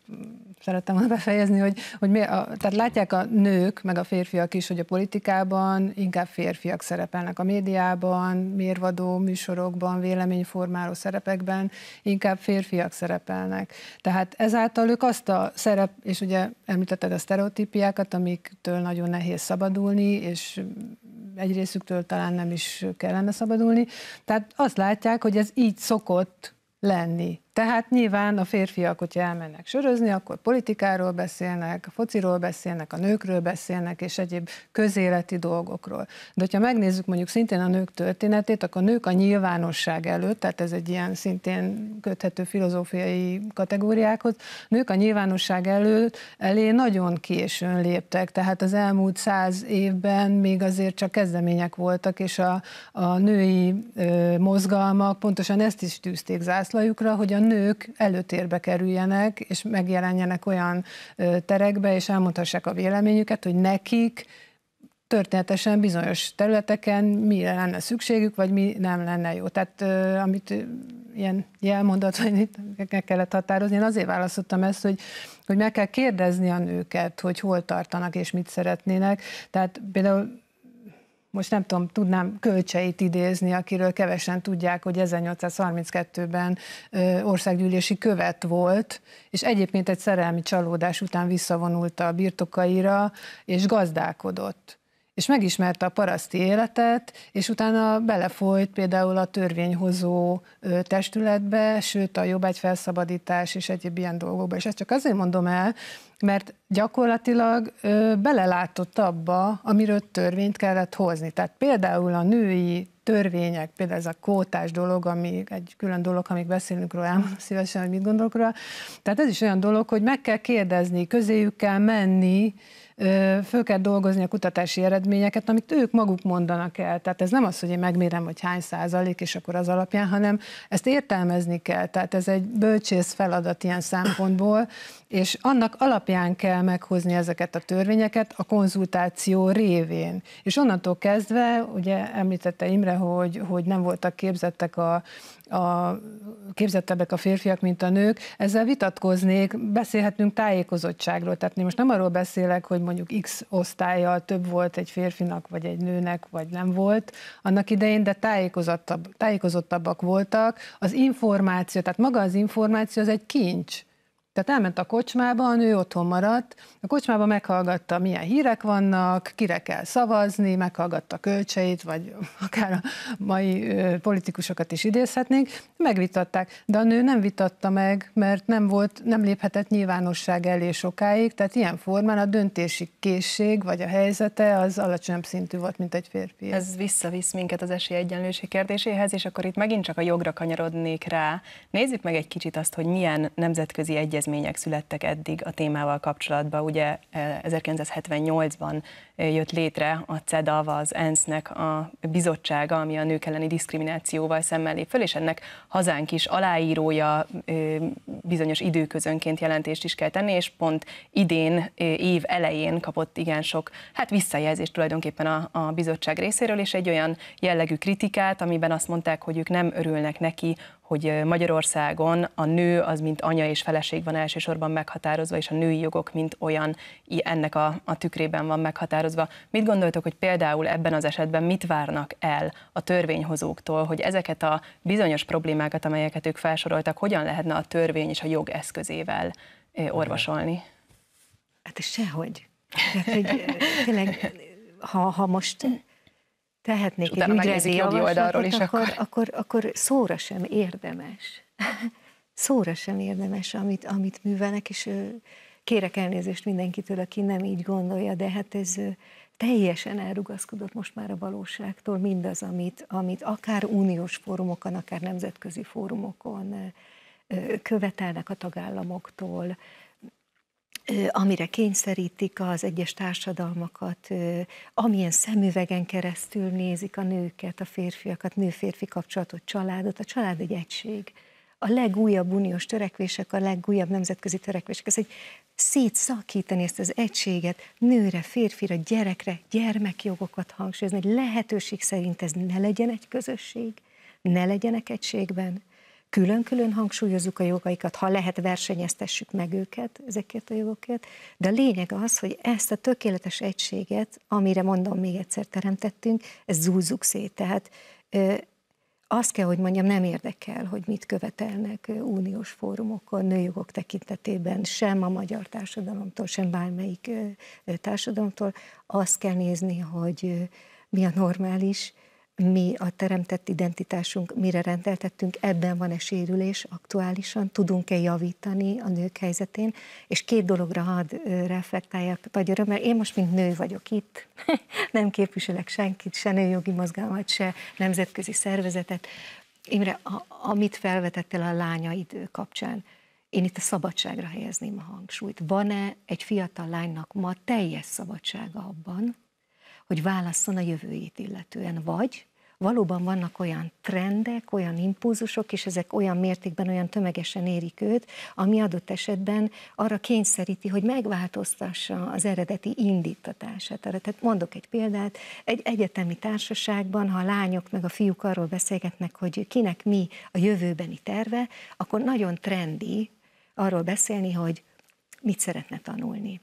szerettem volna befejezni, hogy, hogy mi, a, tehát látják a nők, meg a férfiak is, hogy a politikában inkább férfiak szerepelnek a médiában, mérvadó műsorokban, véleményformáló szerepekben, inkább férfiak szerepelnek. Tehát ezáltal ők azt a szerep, és ugye említetted a sztereotípiákat, amiktől nagyon nehéz szabadulni, és egy részüktől talán nem is kellene szabadulni. Tehát azt látják, hogy ez így szokott lenni tehát nyilván a férfiak, hogyha elmennek sörözni, akkor politikáról beszélnek, fociról beszélnek, a nőkről beszélnek, és egyéb közéleti dolgokról. De hogyha megnézzük mondjuk szintén a nők történetét, akkor a nők a nyilvánosság előtt, tehát ez egy ilyen szintén köthető filozófiai kategóriákhoz, nők a nyilvánosság előtt elé nagyon későn léptek, tehát az elmúlt száz évben még azért csak kezdemények voltak, és a, a női ö, mozgalmak pontosan ezt is tűzték zászlajukra, hogy a nők előtérbe kerüljenek, és megjelenjenek olyan terekbe, és elmondhassák a véleményüket, hogy nekik történetesen bizonyos területeken mi lenne szükségük, vagy mi nem lenne jó. Tehát amit ilyen jelmondat, hogy itt meg kellett határozni, én azért választottam ezt, hogy, hogy meg kell kérdezni a nőket, hogy hol tartanak és mit szeretnének. Tehát például most nem tudom, tudnám kölcseit idézni, akiről kevesen tudják, hogy 1832-ben országgyűlési követ volt, és egyébként egy szerelmi csalódás után visszavonulta a birtokaira, és gazdálkodott és megismerte a paraszti életet, és utána belefolyt például a törvényhozó testületbe, sőt a jobbágyfelszabadítás és egyéb ilyen dolgokba. És ezt csak azért mondom el, mert gyakorlatilag ö, belelátott abba, amiről törvényt kellett hozni. Tehát például a női törvények, például ez a kótás dolog, ami egy külön dolog, amik beszélünk róla, elmondom szívesen, hogy mit gondolok róla. Tehát ez is olyan dolog, hogy meg kell kérdezni, közéjük kell menni, föl kell dolgozni a kutatási eredményeket, amit ők maguk mondanak el. Tehát ez nem az, hogy én megmérem, hogy hány százalék, és akkor az alapján, hanem ezt értelmezni kell. Tehát ez egy bölcsész feladat ilyen szempontból, és annak alapján kell meghozni ezeket a törvényeket a konzultáció révén. És onnantól kezdve, ugye említette Imre, hogy, hogy nem voltak képzettek a a képzettebbek a férfiak, mint a nők, ezzel vitatkoznék, beszélhetünk tájékozottságról. Tehát én most nem arról beszélek, hogy mondjuk X osztályjal több volt egy férfinak, vagy egy nőnek, vagy nem volt annak idején, de tájékozottabb, tájékozottabbak voltak. Az információ, tehát maga az információ az egy kincs. Tehát elment a kocsmába, a nő otthon maradt, a kocsmába meghallgatta, milyen hírek vannak, kire kell szavazni, meghallgatta kölcseit, vagy <laughs> akár a mai politikusokat is idézhetnénk, megvitatták. De a nő nem vitatta meg, mert nem volt, nem léphetett nyilvánosság elé sokáig, tehát ilyen formán a döntési készség, vagy a helyzete az alacsonyabb szintű volt, mint egy férfi. Ez visszavisz minket az esélyegyenlőség kérdéséhez, és akkor itt megint csak a jogra kanyarodnék rá. Nézzük meg egy kicsit azt, hogy milyen nemzetközi egyezmény egyezmények születtek eddig a témával kapcsolatban. Ugye 1978-ban eh, eh, jött létre a CEDAV, az ENSZ-nek a bizottsága, ami a nők elleni diszkriminációval szemmel lép föl, és ennek hazánk is aláírója eh, bizonyos időközönként jelentést is kell tenni, és pont idén, év elején kapott igen sok hát visszajelzést tulajdonképpen a, a bizottság részéről, és egy olyan jellegű kritikát, amiben azt mondták, hogy ők nem örülnek neki, hogy Magyarországon a nő az, mint anya és feleség van elsősorban meghatározva, és a női jogok, mint olyan, ennek a, a tükrében van meghatározva. Mit gondoltok, hogy például ebben az esetben mit várnak el a törvényhozóktól, hogy ezeket a bizonyos problémákat, amelyeket ők felsoroltak, hogyan lehetne a törvény és a jog eszközével orvosolni? Hát sehogy. Tehát, hogy tényleg, ha, ha most tehetnék egy ügyrezi javaslatot, és akkor, akkor... Akkor, akkor szóra sem érdemes. <laughs> szóra sem érdemes, amit, amit művelnek, és kérek elnézést mindenkitől, aki nem így gondolja, de hát ez teljesen elrugaszkodott most már a valóságtól mindaz, amit, amit akár uniós fórumokon, akár nemzetközi fórumokon követelnek a tagállamoktól, amire kényszerítik az egyes társadalmakat, amilyen szemüvegen keresztül nézik a nőket, a férfiakat, nő-férfi kapcsolatot, családot. A család egy egység. A legújabb uniós törekvések, a legújabb nemzetközi törekvések, ez egy szétszakítani ezt az egységet nőre, férfira, gyerekre, gyermekjogokat hangsúlyozni, hogy lehetőség szerint ez ne legyen egy közösség, ne legyenek egységben, külön-külön hangsúlyozzuk a jogaikat, ha lehet, versenyeztessük meg őket ezekért a jogokért, de a lényeg az, hogy ezt a tökéletes egységet, amire mondom még egyszer teremtettünk, ezt zúzzuk szét. Tehát azt kell, hogy mondjam, nem érdekel, hogy mit követelnek uniós fórumokon, nőjogok tekintetében, sem a magyar társadalomtól, sem bármelyik társadalomtól. Azt kell nézni, hogy mi a normális, mi a teremtett identitásunk, mire rendeltettünk, ebben van-e sérülés aktuálisan, tudunk-e javítani a nők helyzetén, és két dologra hadd reflektáljak nagy örömmel. Én most, mint nő vagyok itt, <laughs> nem képviselek senkit, se nőjogi mozgalmat, se nemzetközi szervezetet. Imre, a, amit felvetettél a lányaid kapcsán, én itt a szabadságra helyezném a hangsúlyt. Van-e egy fiatal lánynak ma teljes szabadsága abban, hogy válasszon a jövőjét illetően. Vagy valóban vannak olyan trendek, olyan impulzusok, és ezek olyan mértékben, olyan tömegesen érik őt, ami adott esetben arra kényszeríti, hogy megváltoztassa az eredeti indítatását. Tehát mondok egy példát, egy egyetemi társaságban, ha a lányok meg a fiúk arról beszélgetnek, hogy kinek mi a jövőbeni terve, akkor nagyon trendi arról beszélni, hogy mit szeretne tanulni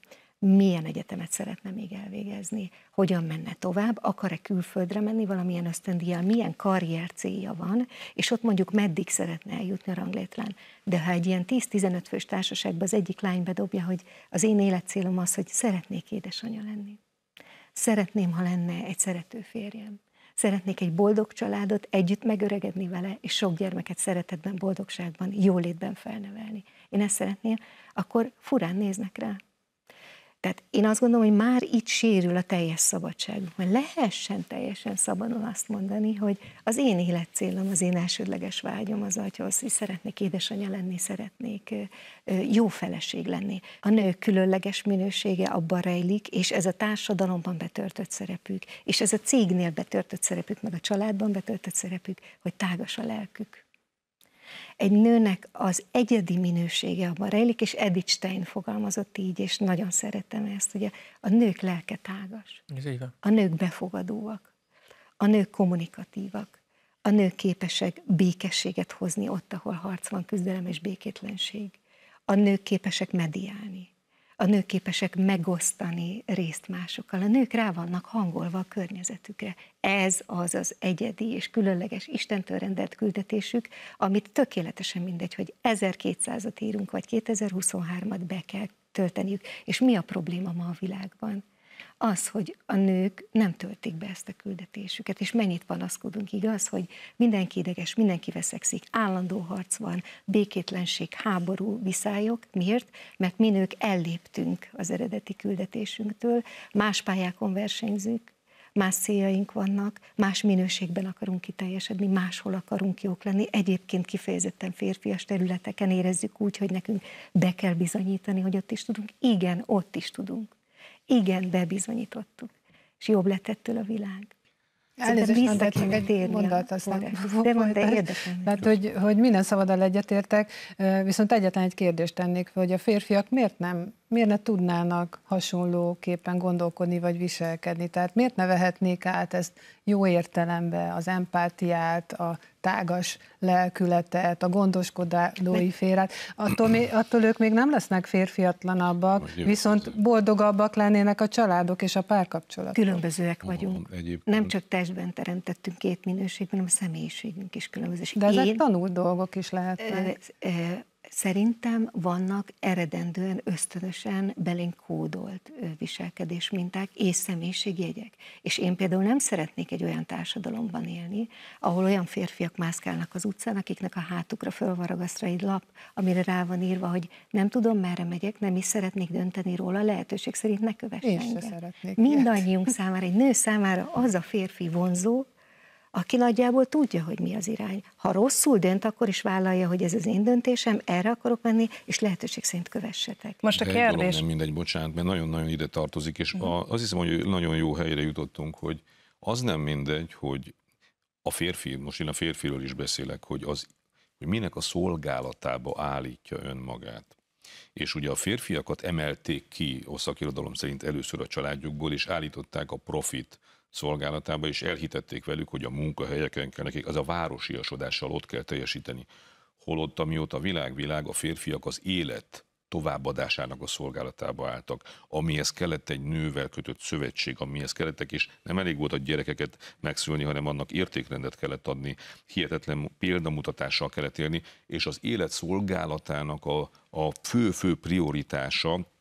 milyen egyetemet szeretne még elvégezni, hogyan menne tovább, akar-e külföldre menni valamilyen ösztöndíjjal, milyen karrier célja van, és ott mondjuk meddig szeretne eljutni a ranglétrán. De ha egy ilyen 10-15 fős társaságban az egyik lány bedobja, hogy az én életcélom az, hogy szeretnék édesanyja lenni. Szeretném, ha lenne egy szerető férjem. Szeretnék egy boldog családot, együtt megöregedni vele, és sok gyermeket szeretetben, boldogságban, jólétben felnevelni. Én ezt szeretném, akkor furán néznek rá. Tehát én azt gondolom, hogy már itt sérül a teljes szabadság, mert lehessen teljesen szabadon azt mondani, hogy az én életcélom, az én elsődleges vágyom az atyhoz, hogy szeretnék édesanyja lenni, szeretnék jó feleség lenni. A nők különleges minősége abban rejlik, és ez a társadalomban betörtött szerepük, és ez a cégnél betörtött szerepük, meg a családban betörtött szerepük, hogy tágas a lelkük egy nőnek az egyedi minősége abban rejlik, és Edith Stein fogalmazott így, és nagyon szeretem ezt, hogy a nők lelke tágas. Ez így van. A nők befogadóak, a nők kommunikatívak, a nők képesek békességet hozni ott, ahol harc van, küzdelem és békétlenség. A nők képesek mediálni a nők képesek megosztani részt másokkal. A nők rá vannak hangolva a környezetükre. Ez az az egyedi és különleges Istentől rendelt küldetésük, amit tökéletesen mindegy, hogy 1200-at írunk, vagy 2023-at be kell tölteniük. És mi a probléma ma a világban? az, hogy a nők nem töltik be ezt a küldetésüket, és mennyit panaszkodunk, igaz, hogy mindenki ideges, mindenki veszekszik, állandó harc van, békétlenség, háború, viszályok. Miért? Mert mi nők elléptünk az eredeti küldetésünktől, más pályákon versenyzünk, más céljaink vannak, más minőségben akarunk kiteljesedni, máshol akarunk jók lenni. Egyébként kifejezetten férfias területeken érezzük úgy, hogy nekünk be kell bizonyítani, hogy ott is tudunk. Igen, ott is tudunk igen, bebizonyítottuk, és jobb lett ettől a világ. Elnézést, nem tetszünk egy mondat, aztán De mondd, érdekel. érdekes. Mert hogy, hogy minden szabadal egyetértek, viszont egyetlen egy kérdést tennék, hogy a férfiak miért nem miért ne tudnának hasonlóképpen gondolkodni vagy viselkedni? Tehát miért ne vehetnék át ezt jó értelembe, az empátiát, a tágas lelkületet, a gondoskodói férát? Attól, attól ők még nem lesznek férfiatlanabbak, viszont boldogabbak lennének a családok és a párkapcsolatok. Különbözőek vagyunk. Egyébként. Nem csak testben teremtettünk két minőségben, hanem a személyiségünk is különböző. De ezek Én... tanult dolgok is lehetnek. Ö, ö, Szerintem vannak eredendően, ösztönösen belénk kódolt viselkedés minták és személyiségjegyek. És én például nem szeretnék egy olyan társadalomban élni, ahol olyan férfiak mászkálnak az utcán, akiknek a hátukra fölvaragasztra egy lap, amire rá van írva, hogy nem tudom, merre megyek, nem is szeretnék dönteni róla, lehetőség szerint ne kövess engem. Mindannyiunk számára, egy nő számára az a férfi vonzó, aki nagyjából tudja, hogy mi az irány. Ha rosszul dönt, akkor is vállalja, hogy ez az én döntésem, erre akarok menni, és lehetőség szerint kövessetek. Most a kérdés... Nem mindegy, bocsánat, mert nagyon-nagyon ide tartozik, és mhm. a, az hiszem, hogy nagyon jó helyre jutottunk, hogy az nem mindegy, hogy a férfi, most én a férfiről is beszélek, hogy, az, hogy minek a szolgálatába állítja önmagát. És ugye a férfiakat emelték ki a szakirodalom szerint először a családjukból, és állították a profit, szolgálatába, és elhitették velük, hogy a munkahelyeken kell nekik, az a városiasodással ott kell teljesíteni. Holott, amióta a világ a férfiak az élet továbbadásának a szolgálatába álltak, amihez kellett egy nővel kötött szövetség, amihez kellettek, és nem elég volt a gyerekeket megszülni, hanem annak értékrendet kellett adni, hihetetlen példamutatással kellett élni, és az élet szolgálatának a, a fő-fő prioritása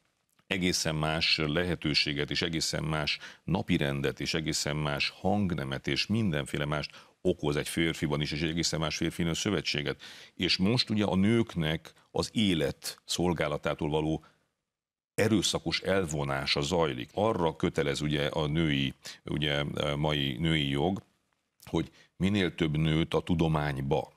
egészen más lehetőséget és egészen más napirendet és egészen más hangnemet és mindenféle mást okoz egy férfiban is, és egy egészen más férfinő szövetséget. És most ugye a nőknek az élet szolgálatától való erőszakos elvonása zajlik. Arra kötelez ugye a női, ugye e, mai női jog, hogy minél több nőt a tudományba.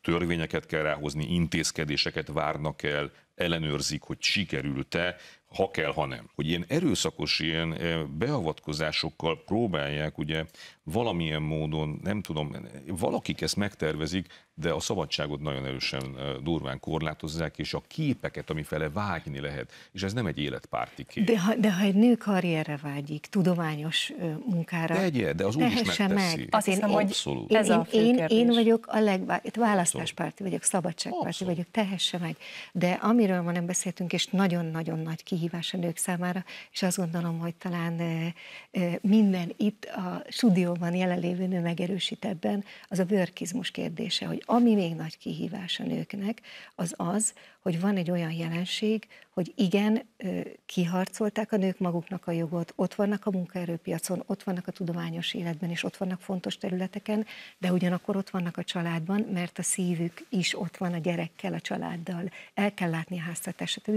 Törvényeket kell ráhozni, intézkedéseket várnak el, ellenőrzik, hogy sikerült-e, ha kell, ha nem. Hogy ilyen erőszakos ilyen eh, beavatkozásokkal próbálják ugye valamilyen módon, nem tudom, valakik ezt megtervezik, de a szabadságot nagyon erősen durván korlátozzák, és a képeket, amifele vágyni lehet, és ez nem egy életpárti kép. De ha, de ha egy nő karrierre vágyik, tudományos munkára, Tegye, de az úgy is meg. Azt hiszem, hogy ez a én, én, vagyok a legválasztáspárti választáspárti vagyok, szabadságpárti Abszolút. vagyok, tehesse meg. De amiről ma nem beszéltünk, és nagyon-nagyon nagy kihívás a nők számára, és azt gondolom, hogy talán minden itt a stúdióban jelenlévő nő megerősít ebben, az a vörkizmus kérdése, hogy ami még nagy kihívás a nőknek, az az, hogy van egy olyan jelenség, hogy igen, kiharcolták a nők maguknak a jogot, ott vannak a munkaerőpiacon, ott vannak a tudományos életben, és ott vannak fontos területeken, de ugyanakkor ott vannak a családban, mert a szívük is ott van a gyerekkel, a családdal, el kell látni a háztartását,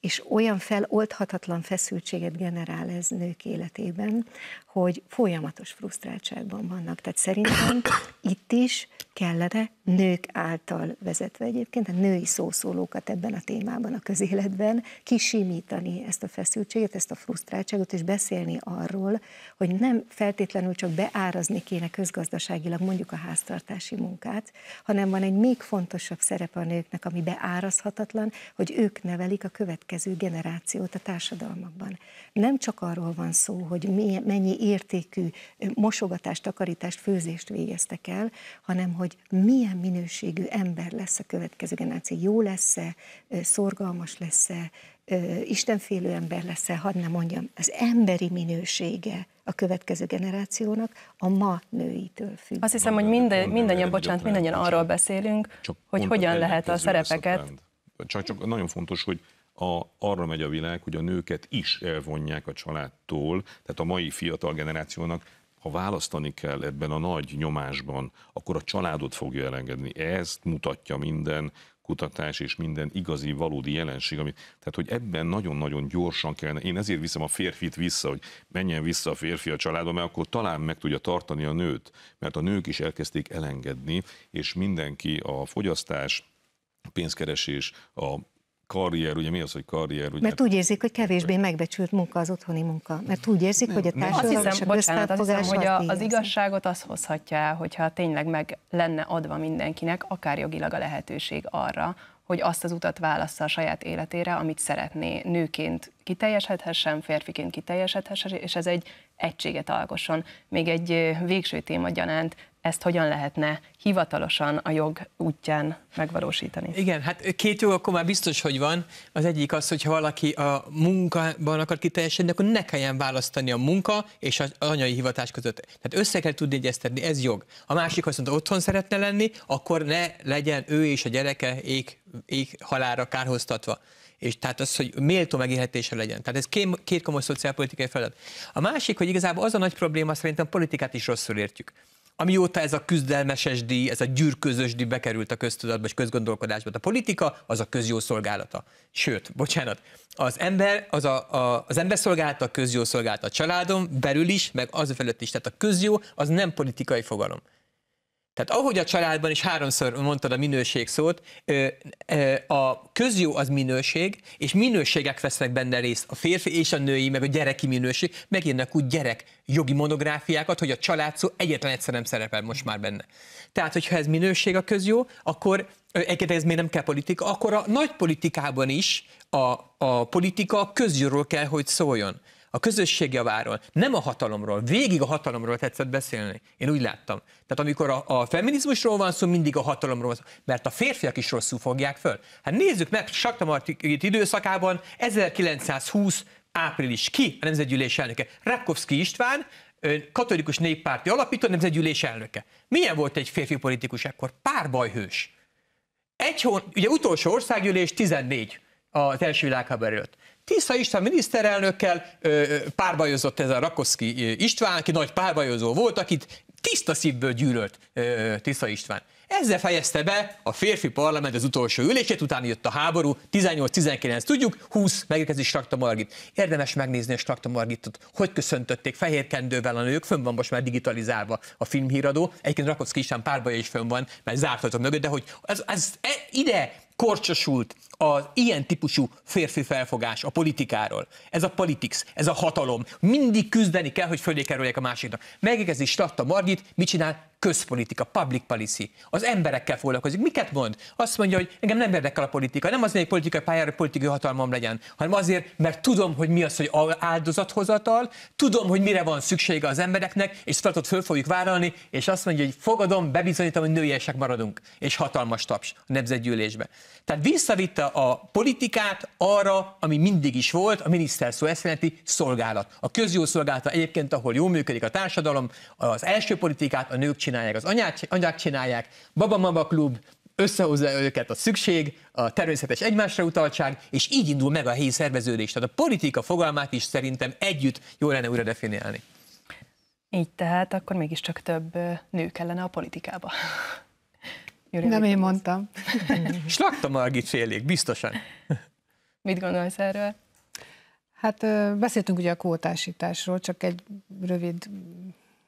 És olyan feloldhatatlan feszültséget generál ez nők életében, hogy folyamatos frusztráltságban vannak. Tehát szerintem itt is kellene nők által vezetve egyébként, a női szószólókat ebben a témában, a közéletben, kisimítani ezt a feszültséget, ezt a frusztráltságot, és beszélni arról, hogy nem feltétlenül csak beárazni kéne közgazdaságilag mondjuk a háztartási munkát, hanem van egy még fontosabb szerepe a nőknek, ami beárazhatatlan, hogy ők nevelik a következő generációt a társadalmakban. Nem csak arról van szó, hogy mennyi értékű mosogatást, takarítást, főzést végeztek el, hanem hogy milyen minőségű ember lesz a következő generáció. Jó lesz-e, szorgalmas lesz-e, istenfélő ember lesz-e, hadd ne mondjam, az emberi minősége a következő generációnak a ma nőitől függ. Azt hiszem, hogy mindannyian, bocsánat, mindannyian arról beszélünk, Csak hogy hogyan lehet a szerepeket. A csak, csak nagyon fontos, hogy a, arra megy a világ, hogy a nőket is elvonják a családtól, tehát a mai fiatal generációnak ha választani kell ebben a nagy nyomásban, akkor a családot fogja elengedni. Ezt mutatja minden kutatás és minden igazi, valódi jelenség. Ami, tehát, hogy ebben nagyon-nagyon gyorsan kellene. Én ezért viszem a férfit vissza, hogy menjen vissza a férfi a családba, mert akkor talán meg tudja tartani a nőt, mert a nők is elkezdték elengedni, és mindenki a fogyasztás, a pénzkeresés, a karrier, ugye mi az, hogy karrier? Ugye? Mert úgy érzik, hogy kevésbé megbecsült munka az otthoni munka. Mert úgy érzik, hogy a társadalom azt hiszem, bocsánat, azt hiszem, hogy a, az, az igazságot az hozhatja el, hogyha tényleg meg lenne adva mindenkinek, akár jogilag a lehetőség arra, hogy azt az utat válassza a saját életére, amit szeretné nőként kiteljesedhessen, férfiként kiteljesedhessen, és ez egy egységet alkosson. Még egy végső téma gyanánt, ezt hogyan lehetne hivatalosan a jog útján megvalósítani? Igen, hát két jog akkor már biztos, hogy van. Az egyik az, hogyha valaki a munkában akar kiteljesedni, akkor ne kelljen választani a munka és az anyai hivatás között. Tehát össze kell tudni egyeztetni, ez jog. A másik azt mondta, otthon szeretne lenni, akkor ne legyen ő és a gyereke ég, ég halára kárhoztatva. És tehát az, hogy méltó megélhetése legyen. Tehát ez két, két komoly szociálpolitikai feladat. A másik, hogy igazából az a nagy probléma, szerintem politikát is rosszul értjük amióta ez a küzdelmeses díj, ez a gyűrközös díj bekerült a köztudatba és közgondolkodásba. A politika az a közjó szolgálata. Sőt, bocsánat, az ember, az, a, a, az ember szolgálata, a közjó szolgálata. A családom belül is, meg az felett is. Tehát a közjó az nem politikai fogalom. Tehát ahogy a családban is háromszor mondtad a minőség szót, a közjó az minőség, és minőségek vesznek benne részt, a férfi és a női, meg a gyereki minőség, megírnak úgy gyerek jogi monográfiákat, hogy a család szó egyetlen egyszer nem szerepel most már benne. Tehát, hogyha ez minőség a közjó, akkor egyébként ez még nem kell politika, akkor a nagy politikában is a, a politika a közjóról kell, hogy szóljon a közösség javáról, nem a hatalomról, végig a hatalomról tetszett beszélni. Én úgy láttam. Tehát amikor a, a feminizmusról van szó, mindig a hatalomról van szó, mert a férfiak is rosszul fogják föl. Hát nézzük meg, Saktamartik időszakában 1920 április ki a nemzetgyűlés elnöke? Rakowski István, katolikus néppárti alapító, nemzetgyűlés elnöke. Milyen volt egy férfi politikus ekkor? Párbajhős. Egy hón, ugye utolsó országgyűlés 14 az első világháború előtt. Tisza István miniszterelnökkel párbajozott ez a Rakoszki István, aki nagy párbajozó volt, akit tiszta szívből gyűlölt Tisza István. Ezzel fejezte be a férfi parlament az utolsó ülését, utána jött a háború, 18-19 tudjuk, 20 megérkezik Strakta Margit. Érdemes megnézni a Strakta Margitot, hogy köszöntötték fehér kendővel a nők, fönn van most már digitalizálva a filmhíradó, egyébként Rakocki István párbaja is fönn van, mert zárt a mögött, de hogy ez, ez e, ide korcsosult az ilyen típusú férfi felfogás a politikáról. Ez a politics, ez a hatalom. Mindig küzdeni kell, hogy fölé kerüljek a másiknak. Megjegyzést adta Margit, mit csinál? közpolitika, public policy, az emberekkel foglalkozik. Miket mond? Azt mondja, hogy engem nem érdekel a politika, nem azért, hogy politikai pályára politikai hatalmam legyen, hanem azért, mert tudom, hogy mi az, hogy áldozathozatal, tudom, hogy mire van szüksége az embereknek, és feladatot föl fogjuk vállalni, és azt mondja, hogy fogadom, bebizonyítom, hogy nőiesek maradunk, és hatalmas taps a nemzetgyűlésbe. Tehát visszavitte a politikát arra, ami mindig is volt, a miniszter szó ezt jelenti szolgálat. A közjó szolgálata egyébként, ahol jól működik a társadalom, az első politikát a nők csinálják, az anyák, anyák csinálják, Baba-Mama Klub, összehozza őket a szükség, a természetes egymásra utaltság, és így indul meg a helyi szerveződés. Tehát a politika fogalmát is szerintem együtt jól lenne újra definiálni. Így tehát akkor mégiscsak több nő kellene a politikába. <laughs> Jöri, Nem én mondtam. <laughs> Slakta Margit félék, biztosan. <laughs> Mit gondolsz erről? Hát beszéltünk ugye a kótásításról, csak egy rövid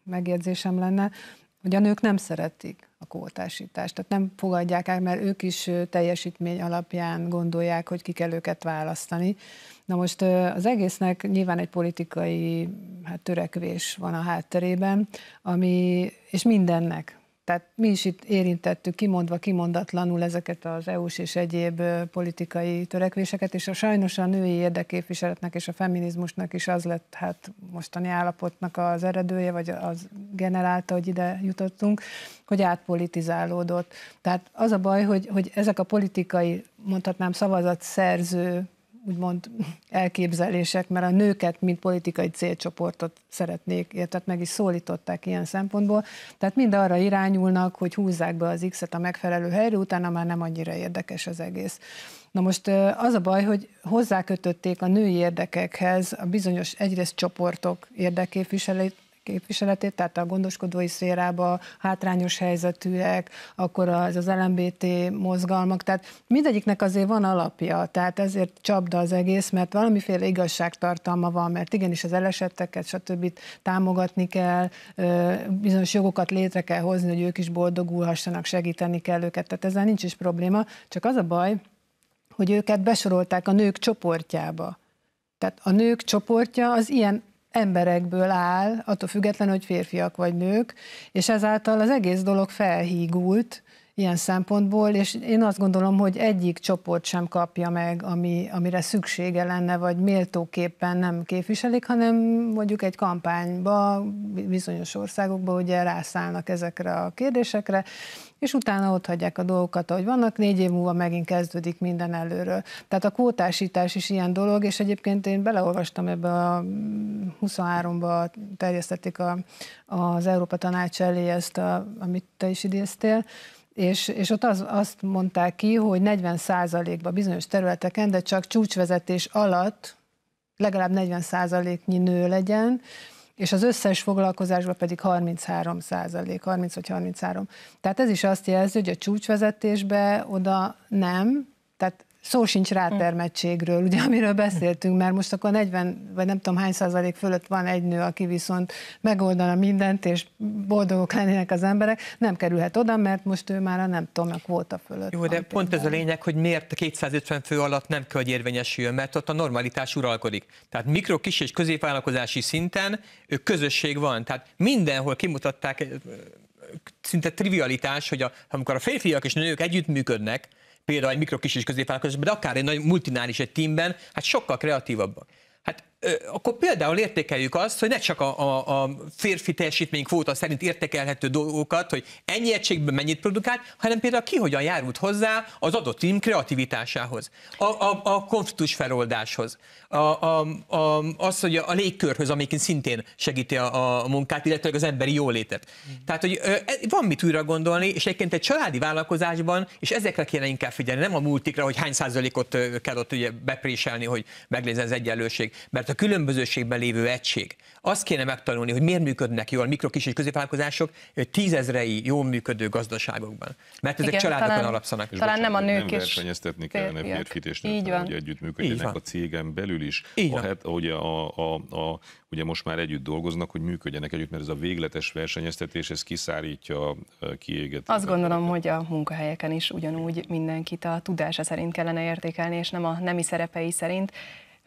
megjegyzésem lenne hogy a nők nem szeretik a kvótásítást, tehát nem fogadják el, mert ők is teljesítmény alapján gondolják, hogy ki kell őket választani. Na most az egésznek nyilván egy politikai hát, törekvés van a hátterében, ami, és mindennek tehát mi is itt érintettük kimondva, kimondatlanul ezeket az EU-s és egyéb politikai törekvéseket, és a sajnos a női érdeképviseletnek és a feminizmusnak is az lett hát mostani állapotnak az eredője, vagy az generálta, hogy ide jutottunk, hogy átpolitizálódott. Tehát az a baj, hogy, hogy ezek a politikai, mondhatnám, szavazatszerző úgymond elképzelések, mert a nőket, mint politikai célcsoportot szeretnék, tehát meg is szólították ilyen szempontból. Tehát mind arra irányulnak, hogy húzzák be az X-et a megfelelő helyre, utána már nem annyira érdekes az egész. Na most az a baj, hogy hozzákötötték a női érdekekhez a bizonyos egyrészt csoportok érdekképviselőit, képviseletét, tehát a gondoskodói szférába, hátrányos helyzetűek, akkor az, az LMBT mozgalmak, tehát mindegyiknek azért van alapja, tehát ezért csapda az egész, mert valamiféle igazságtartalma van, mert igenis az elesetteket, stb. támogatni kell, bizonyos jogokat létre kell hozni, hogy ők is boldogulhassanak, segíteni kell őket, tehát ezzel nincs is probléma, csak az a baj, hogy őket besorolták a nők csoportjába. Tehát a nők csoportja az ilyen emberekből áll, attól függetlenül, hogy férfiak vagy nők, és ezáltal az egész dolog felhígult, ilyen szempontból, és én azt gondolom, hogy egyik csoport sem kapja meg, ami, amire szüksége lenne, vagy méltóképpen nem képviselik, hanem mondjuk egy kampányba, bizonyos országokba ugye rászállnak ezekre a kérdésekre, és utána ott hagyják a dolgokat, ahogy vannak, négy év múlva megint kezdődik minden előről. Tehát a kvótásítás is ilyen dolog, és egyébként én beleolvastam ebbe a 23-ba mm, terjesztették a, az Európa Tanács elé ezt, a, amit te is idéztél, és, és ott az, azt mondták ki, hogy 40%-ba bizonyos területeken, de csak csúcsvezetés alatt legalább 40 százaléknyi nő legyen, és az összes foglalkozásban pedig 33 százalék, 30 vagy 33. Tehát ez is azt jelzi, hogy a csúcsvezetésbe oda nem, tehát szó sincs rátermettségről, ugye, amiről beszéltünk, mert most akkor 40, vagy nem tudom hány százalék fölött van egy nő, aki viszont megoldana mindent, és boldogok lennének az emberek, nem kerülhet oda, mert most ő már a nem tudom, a kvóta fölött. Jó, de pont például. ez a lényeg, hogy miért 250 fő alatt nem kell, hogy érvényesüljön, mert ott a normalitás uralkodik. Tehát mikro, kis és középvállalkozási szinten ő közösség van, tehát mindenhol kimutatták szinte trivialitás, hogy a, amikor a férfiak és nők együttműködnek, például egy mikro, kis és középvállalkozásban, de akár egy nagy multinális egy teamben, hát sokkal kreatívabbak. Hát akkor például értékeljük azt, hogy ne csak a, a, a férfi teljesítmény kvóta szerint értékelhető dolgokat, hogy ennyi egységben mennyit produkált, hanem például ki hogyan járult hozzá az adott team kreativitásához, a, a, a konfliktus feloldáshoz, a, a, a, az, hogy a légkörhöz, amikin szintén segíti a, a munkát, illetve az emberi jólétet. Mm. Tehát, hogy e, van mit újra gondolni, és egyébként egy családi vállalkozásban, és ezekre kéne inkább figyelni, nem a multikra, hogy hány százalékot kell ott ugye bepréselni, hogy meglézen az egyenlőség, mert a különbözőségben lévő egység. Azt kéne megtanulni, hogy miért működnek jól mikrokis és középvállalkozások tízezrei jól működő gazdaságokban. Mert ezek Igen, családokon talán, alapszanak. És talán bocsánat, nem a nők nem is. versenyeztetni kellene férfit és nőt, hogy együttműködjenek a cégen belül is. Így a, ahogy a, a, a, a, ugye most már együtt dolgoznak, hogy működjenek együtt, mert ez a végletes versenyeztetés, ez kiszárítja a kiéget. Azt gondolom, hogy a munkahelyeken is ugyanúgy mindenkit a tudása szerint kellene értékelni, és nem a nemi szerepei szerint,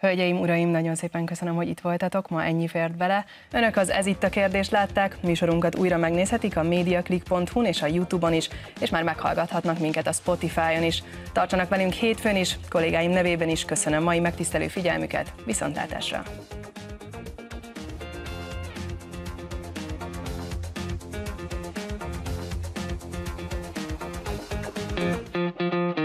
Hölgyeim, uraim, nagyon szépen köszönöm, hogy itt voltatok, ma ennyi fért bele. Önök az Ez itt a kérdés látták, műsorunkat újra megnézhetik a mediaclick.hu-n és a Youtube-on is, és már meghallgathatnak minket a Spotify-on is. Tartsanak velünk hétfőn is, kollégáim nevében is köszönöm mai megtisztelő figyelmüket, viszontlátásra! Thank you.